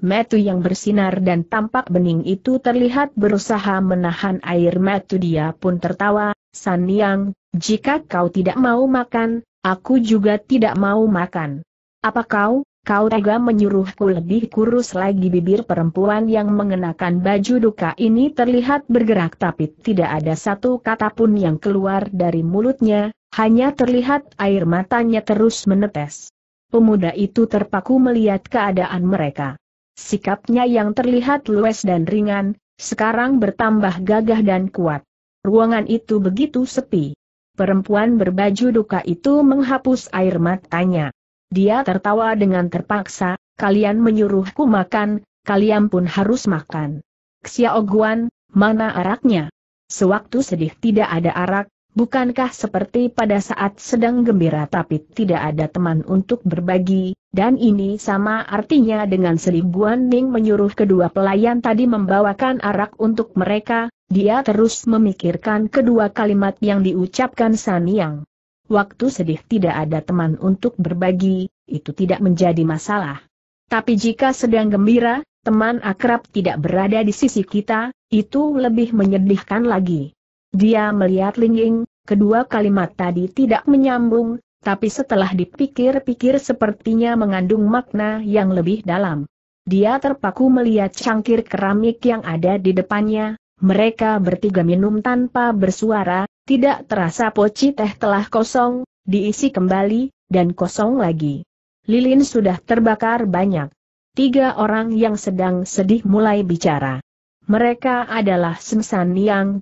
Metu yang bersinar dan tampak bening itu terlihat berusaha menahan air metu dia pun tertawa, San Yang, jika kau tidak mau makan, aku juga tidak mau makan. Apa kau, Kau tega menyuruhku lebih kurus lagi bibir perempuan yang mengenakan baju duka ini terlihat bergerak tapi tidak ada satu kata pun yang keluar dari mulutnya, hanya terlihat air matanya terus menetes. Pemuda itu terpaku melihat keadaan mereka. Sikapnya yang terlihat luas dan ringan, sekarang bertambah gagah dan kuat. Ruangan itu begitu sepi. Perempuan berbaju duka itu menghapus air matanya. Dia tertawa dengan terpaksa, kalian menyuruhku makan, kalian pun harus makan. Xiaoguan, mana araknya? Sewaktu sedih tidak ada arak, bukankah seperti pada saat sedang gembira tapi tidak ada teman untuk berbagi, dan ini sama artinya dengan Sri Buan Ning menyuruh kedua pelayan tadi membawakan arak untuk mereka, dia terus memikirkan kedua kalimat yang diucapkan San Yang waktu sedih tidak ada teman untuk berbagi, itu tidak menjadi masalah. Tapi jika sedang gembira, teman akrab tidak berada di sisi kita, itu lebih menyedihkan lagi. Dia melihat Lingying, kedua kalimat tadi tidak menyambung, tapi setelah dipikir-pikir sepertinya mengandung makna yang lebih dalam. Dia terpaku melihat cangkir keramik yang ada di depannya, mereka bertiga minum tanpa bersuara, tidak terasa poci teh telah kosong, diisi kembali, dan kosong lagi. Lilin sudah terbakar banyak. Tiga orang yang sedang sedih mulai bicara. Mereka adalah Semsan Yang,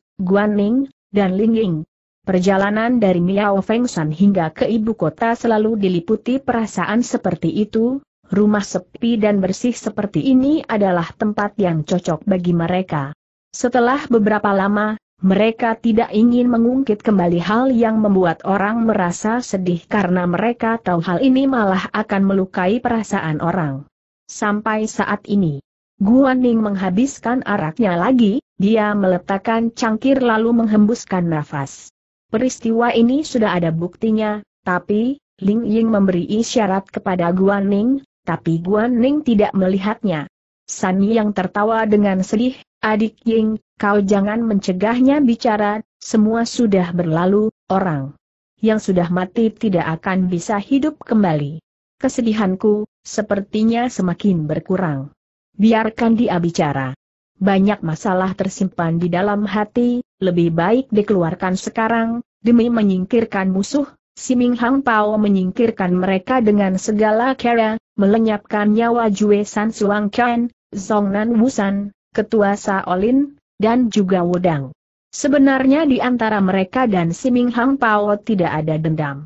Ning, dan Ling Ying. Perjalanan dari Miao Fengshan hingga ke ibu kota selalu diliputi perasaan seperti itu, rumah sepi dan bersih seperti ini adalah tempat yang cocok bagi mereka. Setelah beberapa lama, mereka tidak ingin mengungkit kembali hal yang membuat orang merasa sedih karena mereka tahu hal ini malah akan melukai perasaan orang. Sampai saat ini, Guan Ning menghabiskan araknya lagi, dia meletakkan cangkir lalu menghembuskan nafas. Peristiwa ini sudah ada buktinya, tapi, Ling Ying memberi isyarat kepada Guan Ning, tapi Guan Ning tidak melihatnya. San Yang tertawa dengan sedih, Adik Ying, kau jangan mencegahnya bicara, semua sudah berlalu, orang yang sudah mati tidak akan bisa hidup kembali. Kesedihanku, sepertinya semakin berkurang. Biarkan dia bicara. Banyak masalah tersimpan di dalam hati, lebih baik dikeluarkan sekarang, demi menyingkirkan musuh, si Ming Hang Pao menyingkirkan mereka dengan segala cara, melenyapkan nyawa Jue San Suang Ken, Zong Nan Wusan, Ketua Saolin, dan juga Wodang. Sebenarnya di antara mereka dan Siming Hang Pao tidak ada dendam.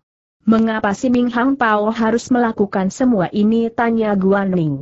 Mengapa Siming Hang Pao harus melakukan semua ini tanya Guan Ning.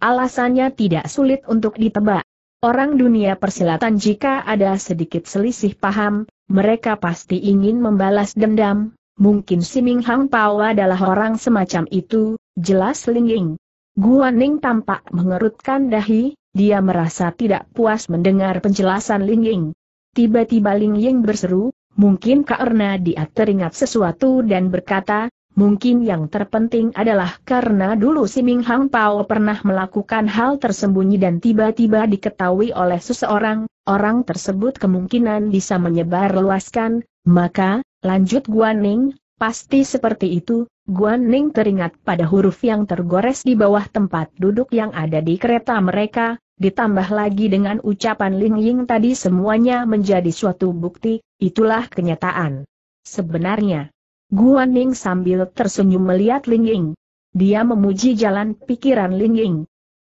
Alasannya tidak sulit untuk ditebak. Orang dunia persilatan jika ada sedikit selisih paham, mereka pasti ingin membalas dendam, Mungkin Siming Hang Pao adalah orang semacam itu, jelas Ling Ying. Guan Ning tampak mengerutkan dahi, dia merasa tidak puas mendengar penjelasan Ling Ying. Tiba-tiba Ling Ying berseru, mungkin karena dia teringat sesuatu dan berkata, mungkin yang terpenting adalah karena dulu si Ming Hang Pao pernah melakukan hal tersembunyi dan tiba-tiba diketahui oleh seseorang, orang tersebut kemungkinan bisa menyebar luaskan, maka, lanjut Guan Ning, Pasti seperti itu, Guan Ning teringat pada huruf yang tergores di bawah tempat duduk yang ada di kereta mereka, ditambah lagi dengan ucapan Ling Ying tadi semuanya menjadi suatu bukti, itulah kenyataan. Sebenarnya, Guan Ning sambil tersenyum melihat Ling Ying. Dia memuji jalan pikiran Ling Ying.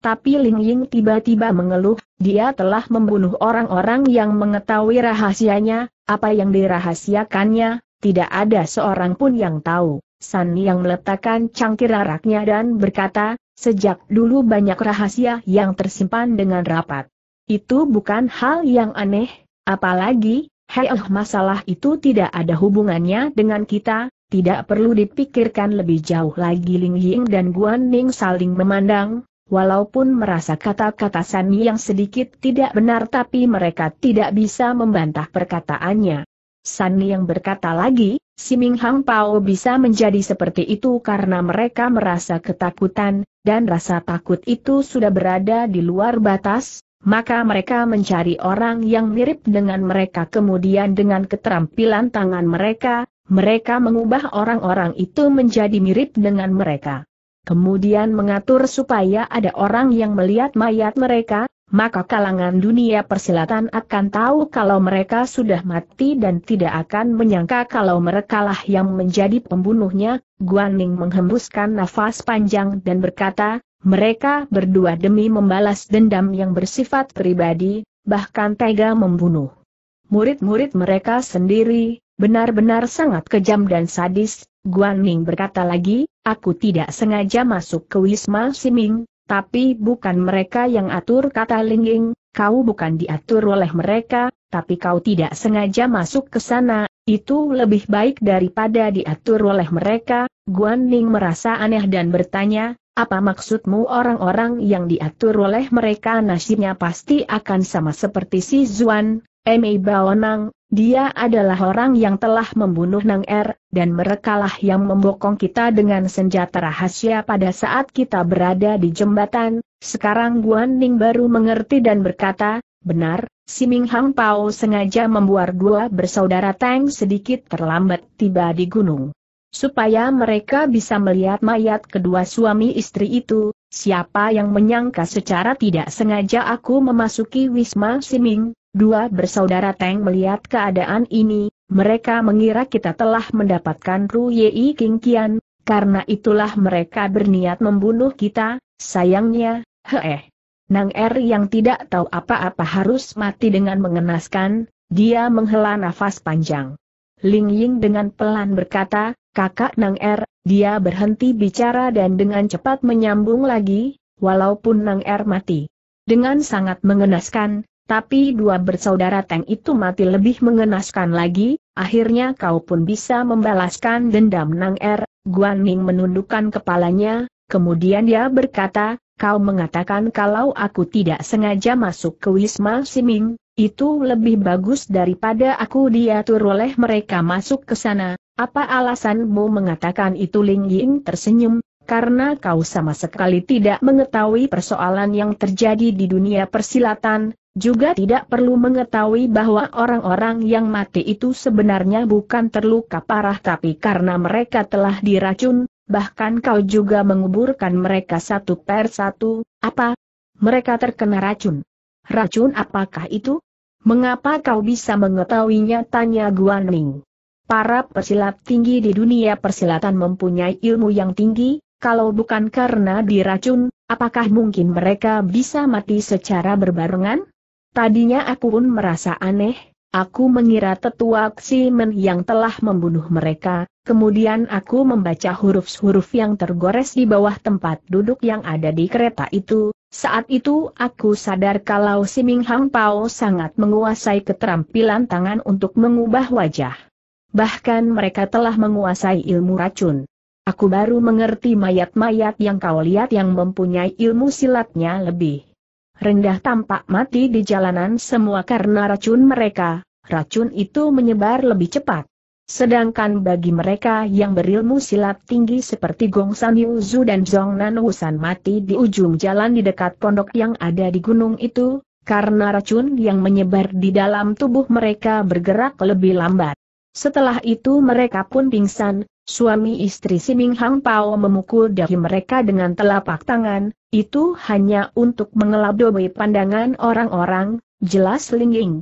Tapi Ling Ying tiba-tiba mengeluh, dia telah membunuh orang-orang yang mengetahui rahasianya, apa yang dirahasiakannya, tidak ada seorang pun yang tahu. San yang meletakkan cangkir araknya dan berkata, sejak dulu banyak rahasia yang tersimpan dengan rapat. Itu bukan hal yang aneh, apalagi, hei oh masalah itu tidak ada hubungannya dengan kita, tidak perlu dipikirkan lebih jauh lagi Ling Ying dan Guan Ning saling memandang, walaupun merasa kata-kata San yang sedikit tidak benar tapi mereka tidak bisa membantah perkataannya. Sani yang berkata lagi, si Ming Hang Pao bisa menjadi seperti itu karena mereka merasa ketakutan, dan rasa takut itu sudah berada di luar batas, maka mereka mencari orang yang mirip dengan mereka kemudian dengan keterampilan tangan mereka, mereka mengubah orang-orang itu menjadi mirip dengan mereka. Kemudian mengatur supaya ada orang yang melihat mayat mereka, maka kalangan dunia persilatan akan tahu kalau mereka sudah mati dan tidak akan menyangka kalau merekalah yang menjadi pembunuhnya. Guan Ning menghembuskan nafas panjang dan berkata, mereka berdua demi membalas dendam yang bersifat pribadi, bahkan tega membunuh. Murid-murid mereka sendiri, benar-benar sangat kejam dan sadis, Guan Ning berkata lagi, aku tidak sengaja masuk ke Wisma Siming, tapi bukan mereka yang atur kata Lingging, kau bukan diatur oleh mereka, tapi kau tidak sengaja masuk ke sana, itu lebih baik daripada diatur oleh mereka. Guan Ning merasa aneh dan bertanya, apa maksudmu orang-orang yang diatur oleh mereka nasibnya pasti akan sama seperti si Zuan, Emei Baonang, dia adalah orang yang telah membunuh Nang Er, dan merekalah yang membokong kita dengan senjata rahasia pada saat kita berada di jembatan. Sekarang Guan Ning baru mengerti dan berkata, benar, Si Ming Hang Pao sengaja membuat dua bersaudara Tang sedikit terlambat tiba di gunung. Supaya mereka bisa melihat mayat kedua suami istri itu, siapa yang menyangka secara tidak sengaja aku memasuki Wisma Siming, Dua bersaudara Teng melihat keadaan ini, mereka mengira kita telah mendapatkan Ru Yei King Kian, karena itulah mereka berniat membunuh kita, sayangnya, hee. Nang Er yang tidak tahu apa-apa harus mati dengan mengenaskan, dia menghela nafas panjang. Ling Ying dengan pelan berkata, kakak Nang Er, dia berhenti bicara dan dengan cepat menyambung lagi, walaupun Nang Er mati. Dengan sangat mengenaskan, tapi dua bersaudara Teng itu mati lebih mengenaskan lagi, akhirnya kau pun bisa membalaskan dendam Nang Er. Guan Ning menundukkan kepalanya, kemudian dia berkata, kau mengatakan kalau aku tidak sengaja masuk ke Wisma Siming, itu lebih bagus daripada aku diatur oleh mereka masuk ke sana. Apa alasanmu mengatakan itu Ling Ying tersenyum, karena kau sama sekali tidak mengetahui persoalan yang terjadi di dunia persilatan, juga tidak perlu mengetahui bahwa orang-orang yang mati itu sebenarnya bukan terluka parah tapi karena mereka telah diracun, bahkan kau juga menguburkan mereka satu per satu, apa? Mereka terkena racun. Racun apakah itu? Mengapa kau bisa mengetahuinya? Tanya Guan Ming. Para pesilat tinggi di dunia persilatan mempunyai ilmu yang tinggi, kalau bukan karena diracun, apakah mungkin mereka bisa mati secara berbarengan? Tadinya aku pun merasa aneh, aku mengira tetua Ximen yang telah membunuh mereka, kemudian aku membaca huruf-huruf yang tergores di bawah tempat duduk yang ada di kereta itu, saat itu aku sadar kalau si Ming Hang Pao sangat menguasai keterampilan tangan untuk mengubah wajah. Bahkan mereka telah menguasai ilmu racun. Aku baru mengerti mayat-mayat yang kau lihat yang mempunyai ilmu silatnya lebih rendah tampak mati di jalanan semua karena racun mereka, racun itu menyebar lebih cepat. Sedangkan bagi mereka yang berilmu silat tinggi seperti Gong San Yuzu dan Zhong Nan Wusan mati di ujung jalan di dekat pondok yang ada di gunung itu, karena racun yang menyebar di dalam tubuh mereka bergerak lebih lambat. Setelah itu mereka pun pingsan, suami istri Siming Hang Pao memukul dahi mereka dengan telapak tangan, itu hanya untuk mengelabui pandangan orang-orang, jelas Ling Ying.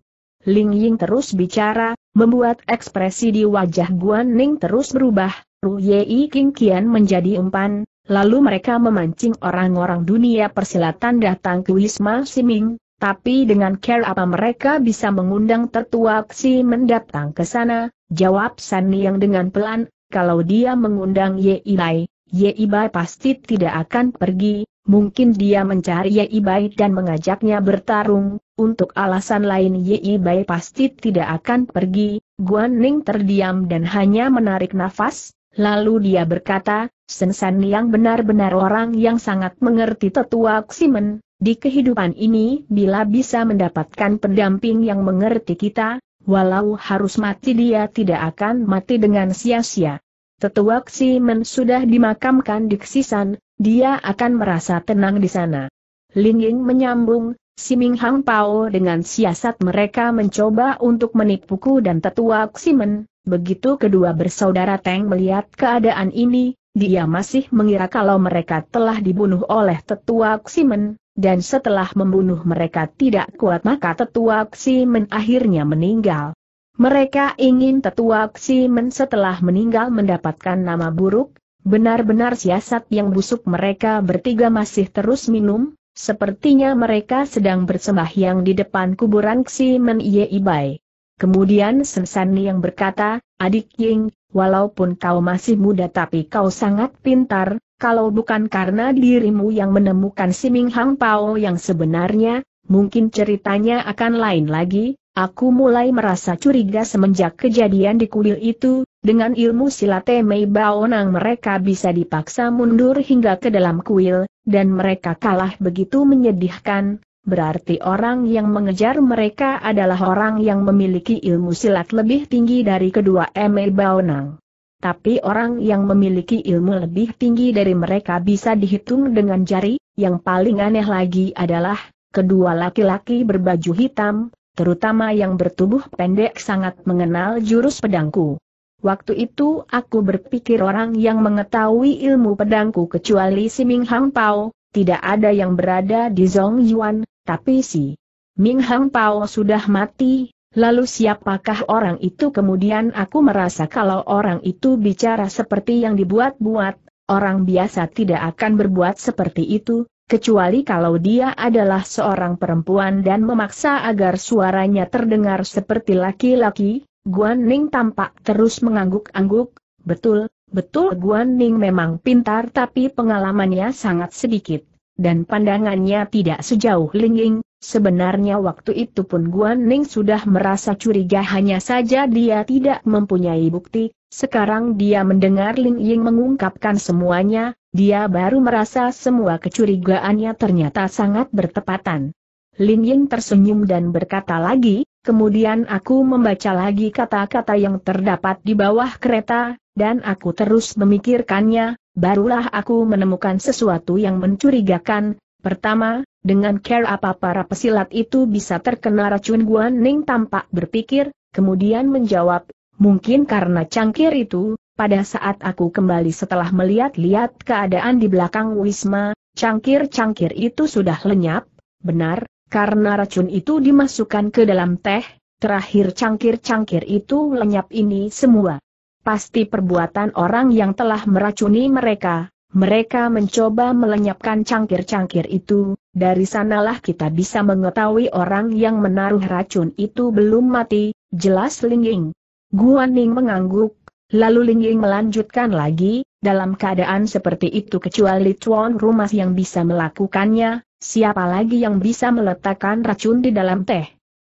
Ling Ying terus bicara, membuat ekspresi di wajah Guan Ning terus berubah, Ru Yei King Kian menjadi umpan, lalu mereka memancing orang-orang dunia persilatan datang ke Wisma Siming, tapi dengan care apa mereka bisa mengundang tertua Xi mendatang ke sana, jawab San Yang dengan pelan, kalau dia mengundang Yei Lai, Yei Bai pasti tidak akan pergi, mungkin dia mencari Yei Bai dan mengajaknya bertarung, untuk alasan lain Yei Bai pasti tidak akan pergi, Guan Ning terdiam dan hanya menarik nafas, lalu dia berkata, San yang benar-benar orang yang sangat mengerti tetua Ximen, di kehidupan ini bila bisa mendapatkan pendamping yang mengerti kita, walau harus mati dia tidak akan mati dengan sia-sia. Tetua Ximen sudah dimakamkan di Kesisan, dia akan merasa tenang di sana. Ling Ying menyambung, si Ming Hang Pao dengan siasat mereka mencoba untuk menipuku dan tetua Ximen. Begitu kedua bersaudara Teng melihat keadaan ini, dia masih mengira kalau mereka telah dibunuh oleh tetua Ximen, dan setelah membunuh mereka tidak kuat maka tetua Ximen akhirnya meninggal. Mereka ingin tetua Ximen setelah meninggal mendapatkan nama buruk, Benar-benar siasat yang busuk mereka bertiga masih terus minum, sepertinya mereka sedang bersembahyang di depan kuburan Men Ye Ibai. Kemudian Sensan yang berkata, Adik Ying, walaupun kau masih muda tapi kau sangat pintar, kalau bukan karena dirimu yang menemukan Siming Ming Hang Pao yang sebenarnya, mungkin ceritanya akan lain lagi, Aku mulai merasa curiga semenjak kejadian di kuil itu, dengan ilmu silat Mei Baonang mereka bisa dipaksa mundur hingga ke dalam kuil, dan mereka kalah begitu menyedihkan, berarti orang yang mengejar mereka adalah orang yang memiliki ilmu silat lebih tinggi dari kedua Mei Baonang. Tapi orang yang memiliki ilmu lebih tinggi dari mereka bisa dihitung dengan jari, yang paling aneh lagi adalah, kedua laki-laki berbaju hitam, terutama yang bertubuh pendek sangat mengenal jurus pedangku. Waktu itu aku berpikir orang yang mengetahui ilmu pedangku kecuali si Ming Hang Pao, tidak ada yang berada di Zong Yuan, tapi si Ming Hang Pao sudah mati, lalu siapakah orang itu kemudian aku merasa kalau orang itu bicara seperti yang dibuat-buat, orang biasa tidak akan berbuat seperti itu, kecuali kalau dia adalah seorang perempuan dan memaksa agar suaranya terdengar seperti laki-laki, Guan Ning tampak terus mengangguk-angguk, betul, betul Guan Ning memang pintar tapi pengalamannya sangat sedikit, dan pandangannya tidak sejauh lingling. Sebenarnya waktu itu pun Guan Ning sudah merasa curiga hanya saja dia tidak mempunyai bukti, sekarang dia mendengar Ling Ying mengungkapkan semuanya, dia baru merasa semua kecurigaannya ternyata sangat bertepatan. Lin Ying tersenyum dan berkata lagi, kemudian aku membaca lagi kata-kata yang terdapat di bawah kereta, dan aku terus memikirkannya, barulah aku menemukan sesuatu yang mencurigakan. Pertama, dengan care apa para pesilat itu bisa terkena racun Guan Ning tampak berpikir, kemudian menjawab, mungkin karena cangkir itu, pada saat aku kembali setelah melihat-lihat keadaan di belakang Wisma, cangkir-cangkir itu sudah lenyap, benar, karena racun itu dimasukkan ke dalam teh, terakhir cangkir-cangkir itu lenyap ini semua. Pasti perbuatan orang yang telah meracuni mereka, mereka mencoba melenyapkan cangkir-cangkir itu, dari sanalah kita bisa mengetahui orang yang menaruh racun itu belum mati, jelas Lingying. Guaning mengangguk, Lalu Ling Ying melanjutkan lagi, dalam keadaan seperti itu kecuali tuan rumah yang bisa melakukannya, siapa lagi yang bisa meletakkan racun di dalam teh?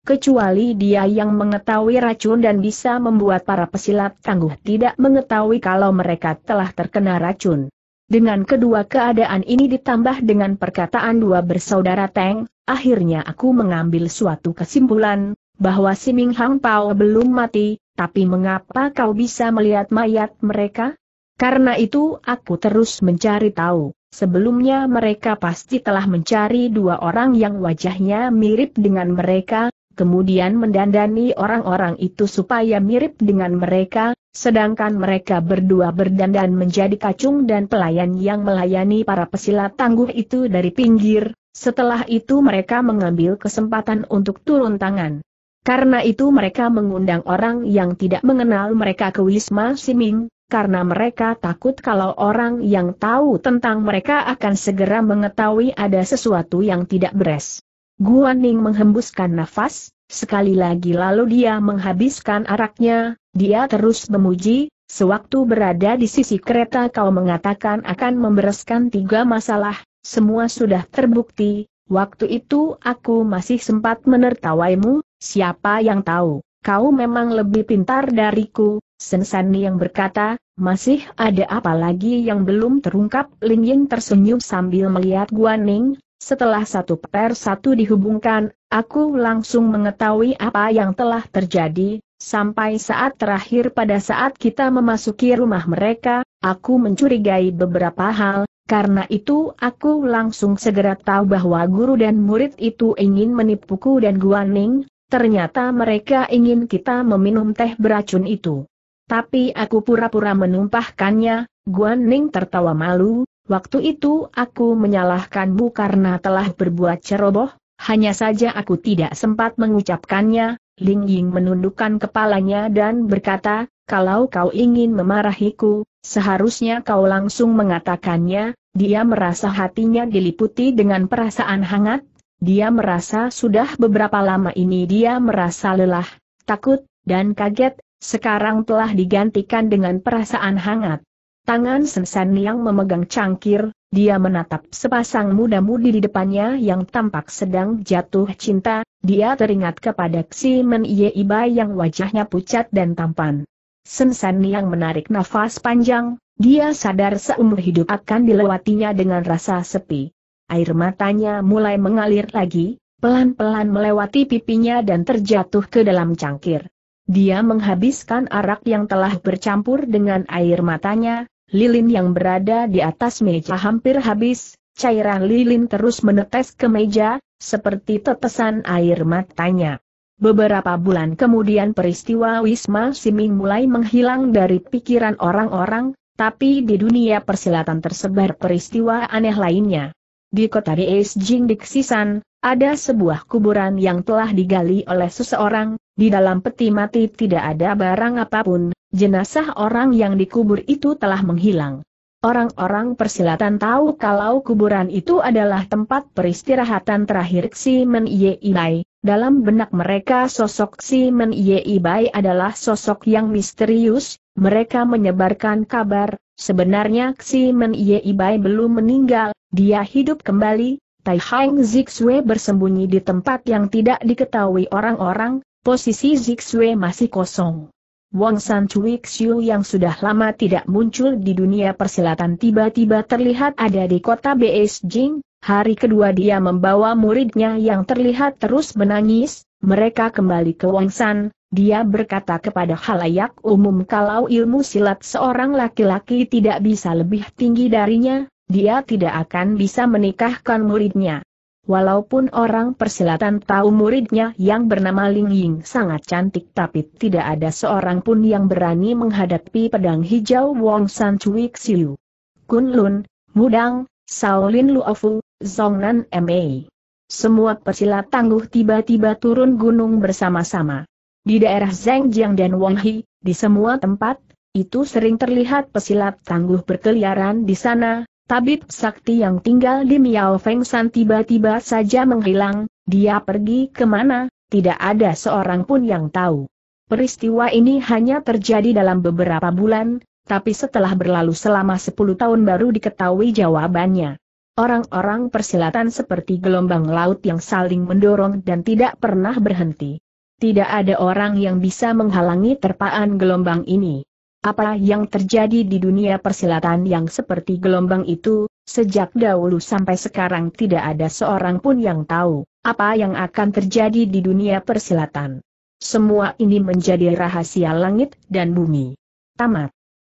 Kecuali dia yang mengetahui racun dan bisa membuat para pesilat tangguh tidak mengetahui kalau mereka telah terkena racun. Dengan kedua keadaan ini ditambah dengan perkataan dua bersaudara Teng, akhirnya aku mengambil suatu kesimpulan, bahwa Si Ming Hang Pao belum mati, tapi mengapa kau bisa melihat mayat mereka? Karena itu aku terus mencari tahu, sebelumnya mereka pasti telah mencari dua orang yang wajahnya mirip dengan mereka, kemudian mendandani orang-orang itu supaya mirip dengan mereka, sedangkan mereka berdua berdandan menjadi kacung dan pelayan yang melayani para pesilat tangguh itu dari pinggir, setelah itu mereka mengambil kesempatan untuk turun tangan. Karena itu mereka mengundang orang yang tidak mengenal mereka ke Wisma Siming, karena mereka takut kalau orang yang tahu tentang mereka akan segera mengetahui ada sesuatu yang tidak beres. Guan Ning menghembuskan nafas, sekali lagi lalu dia menghabiskan araknya, dia terus memuji, Sewaktu berada di sisi kereta kau mengatakan akan membereskan tiga masalah, semua sudah terbukti, waktu itu aku masih sempat menertawaimu, Siapa yang tahu, kau memang lebih pintar dariku, Sensani yang berkata, masih ada apa lagi yang belum terungkap? Ling Ying tersenyum sambil melihat Guan Ning. setelah satu per satu dihubungkan, aku langsung mengetahui apa yang telah terjadi, sampai saat terakhir pada saat kita memasuki rumah mereka, aku mencurigai beberapa hal, karena itu aku langsung segera tahu bahwa guru dan murid itu ingin menipuku dan Guan Ning. Ternyata mereka ingin kita meminum teh beracun itu. Tapi aku pura-pura menumpahkannya, Guan Ning tertawa malu, waktu itu aku menyalahkanmu karena telah berbuat ceroboh, hanya saja aku tidak sempat mengucapkannya, Ling Ying menundukkan kepalanya dan berkata, kalau kau ingin memarahiku, seharusnya kau langsung mengatakannya, dia merasa hatinya diliputi dengan perasaan hangat, dia merasa sudah beberapa lama ini dia merasa lelah, takut, dan kaget, sekarang telah digantikan dengan perasaan hangat. Tangan Sensen yang memegang cangkir, dia menatap sepasang muda-mudi di depannya yang tampak sedang jatuh cinta, dia teringat kepada Men Ye Iba yang wajahnya pucat dan tampan. Sensen yang menarik nafas panjang, dia sadar seumur hidup akan dilewatinya dengan rasa sepi air matanya mulai mengalir lagi, pelan-pelan melewati pipinya dan terjatuh ke dalam cangkir. Dia menghabiskan arak yang telah bercampur dengan air matanya, lilin yang berada di atas meja hampir habis, cairan lilin terus menetes ke meja, seperti tetesan air matanya. Beberapa bulan kemudian peristiwa Wisma Siming mulai menghilang dari pikiran orang-orang, tapi di dunia persilatan tersebar peristiwa aneh lainnya. Di kota di Diksisan, ada sebuah kuburan yang telah digali oleh seseorang, di dalam peti mati tidak ada barang apapun, jenazah orang yang dikubur itu telah menghilang. Orang-orang persilatan tahu kalau kuburan itu adalah tempat peristirahatan terakhir Men Ye Ibai, dalam benak mereka sosok Men Ye Ibai adalah sosok yang misterius, mereka menyebarkan kabar, Sebenarnya Xi Men Ye Ibai belum meninggal, dia hidup kembali, Tai Hang Zixue bersembunyi di tempat yang tidak diketahui orang-orang, posisi Zixue masih kosong. Wang San Cui Xiu yang sudah lama tidak muncul di dunia persilatan tiba-tiba terlihat ada di kota Beijing, hari kedua dia membawa muridnya yang terlihat terus menangis, mereka kembali ke Wang San, dia berkata kepada halayak umum kalau ilmu silat seorang laki-laki tidak bisa lebih tinggi darinya, dia tidak akan bisa menikahkan muridnya. Walaupun orang persilatan tahu muridnya yang bernama Ling Ying sangat cantik tapi tidak ada seorang pun yang berani menghadapi pedang hijau Wong San Cui Xiu. Kun Lun, Mudang, Shaolin Luofu, Zongnan Mei. Semua persilat tangguh tiba-tiba turun gunung bersama-sama. Di daerah Zhengjiang dan Wanghi, di semua tempat, itu sering terlihat pesilat tangguh berkeliaran di sana, tabib sakti yang tinggal di Miao Feng San tiba-tiba saja menghilang, dia pergi kemana, tidak ada seorang pun yang tahu. Peristiwa ini hanya terjadi dalam beberapa bulan, tapi setelah berlalu selama 10 tahun baru diketahui jawabannya. Orang-orang persilatan seperti gelombang laut yang saling mendorong dan tidak pernah berhenti. Tidak ada orang yang bisa menghalangi terpaan gelombang ini. Apa yang terjadi di dunia persilatan yang seperti gelombang itu, sejak dahulu sampai sekarang tidak ada seorang pun yang tahu apa yang akan terjadi di dunia persilatan. Semua ini menjadi rahasia langit dan bumi. Tamat.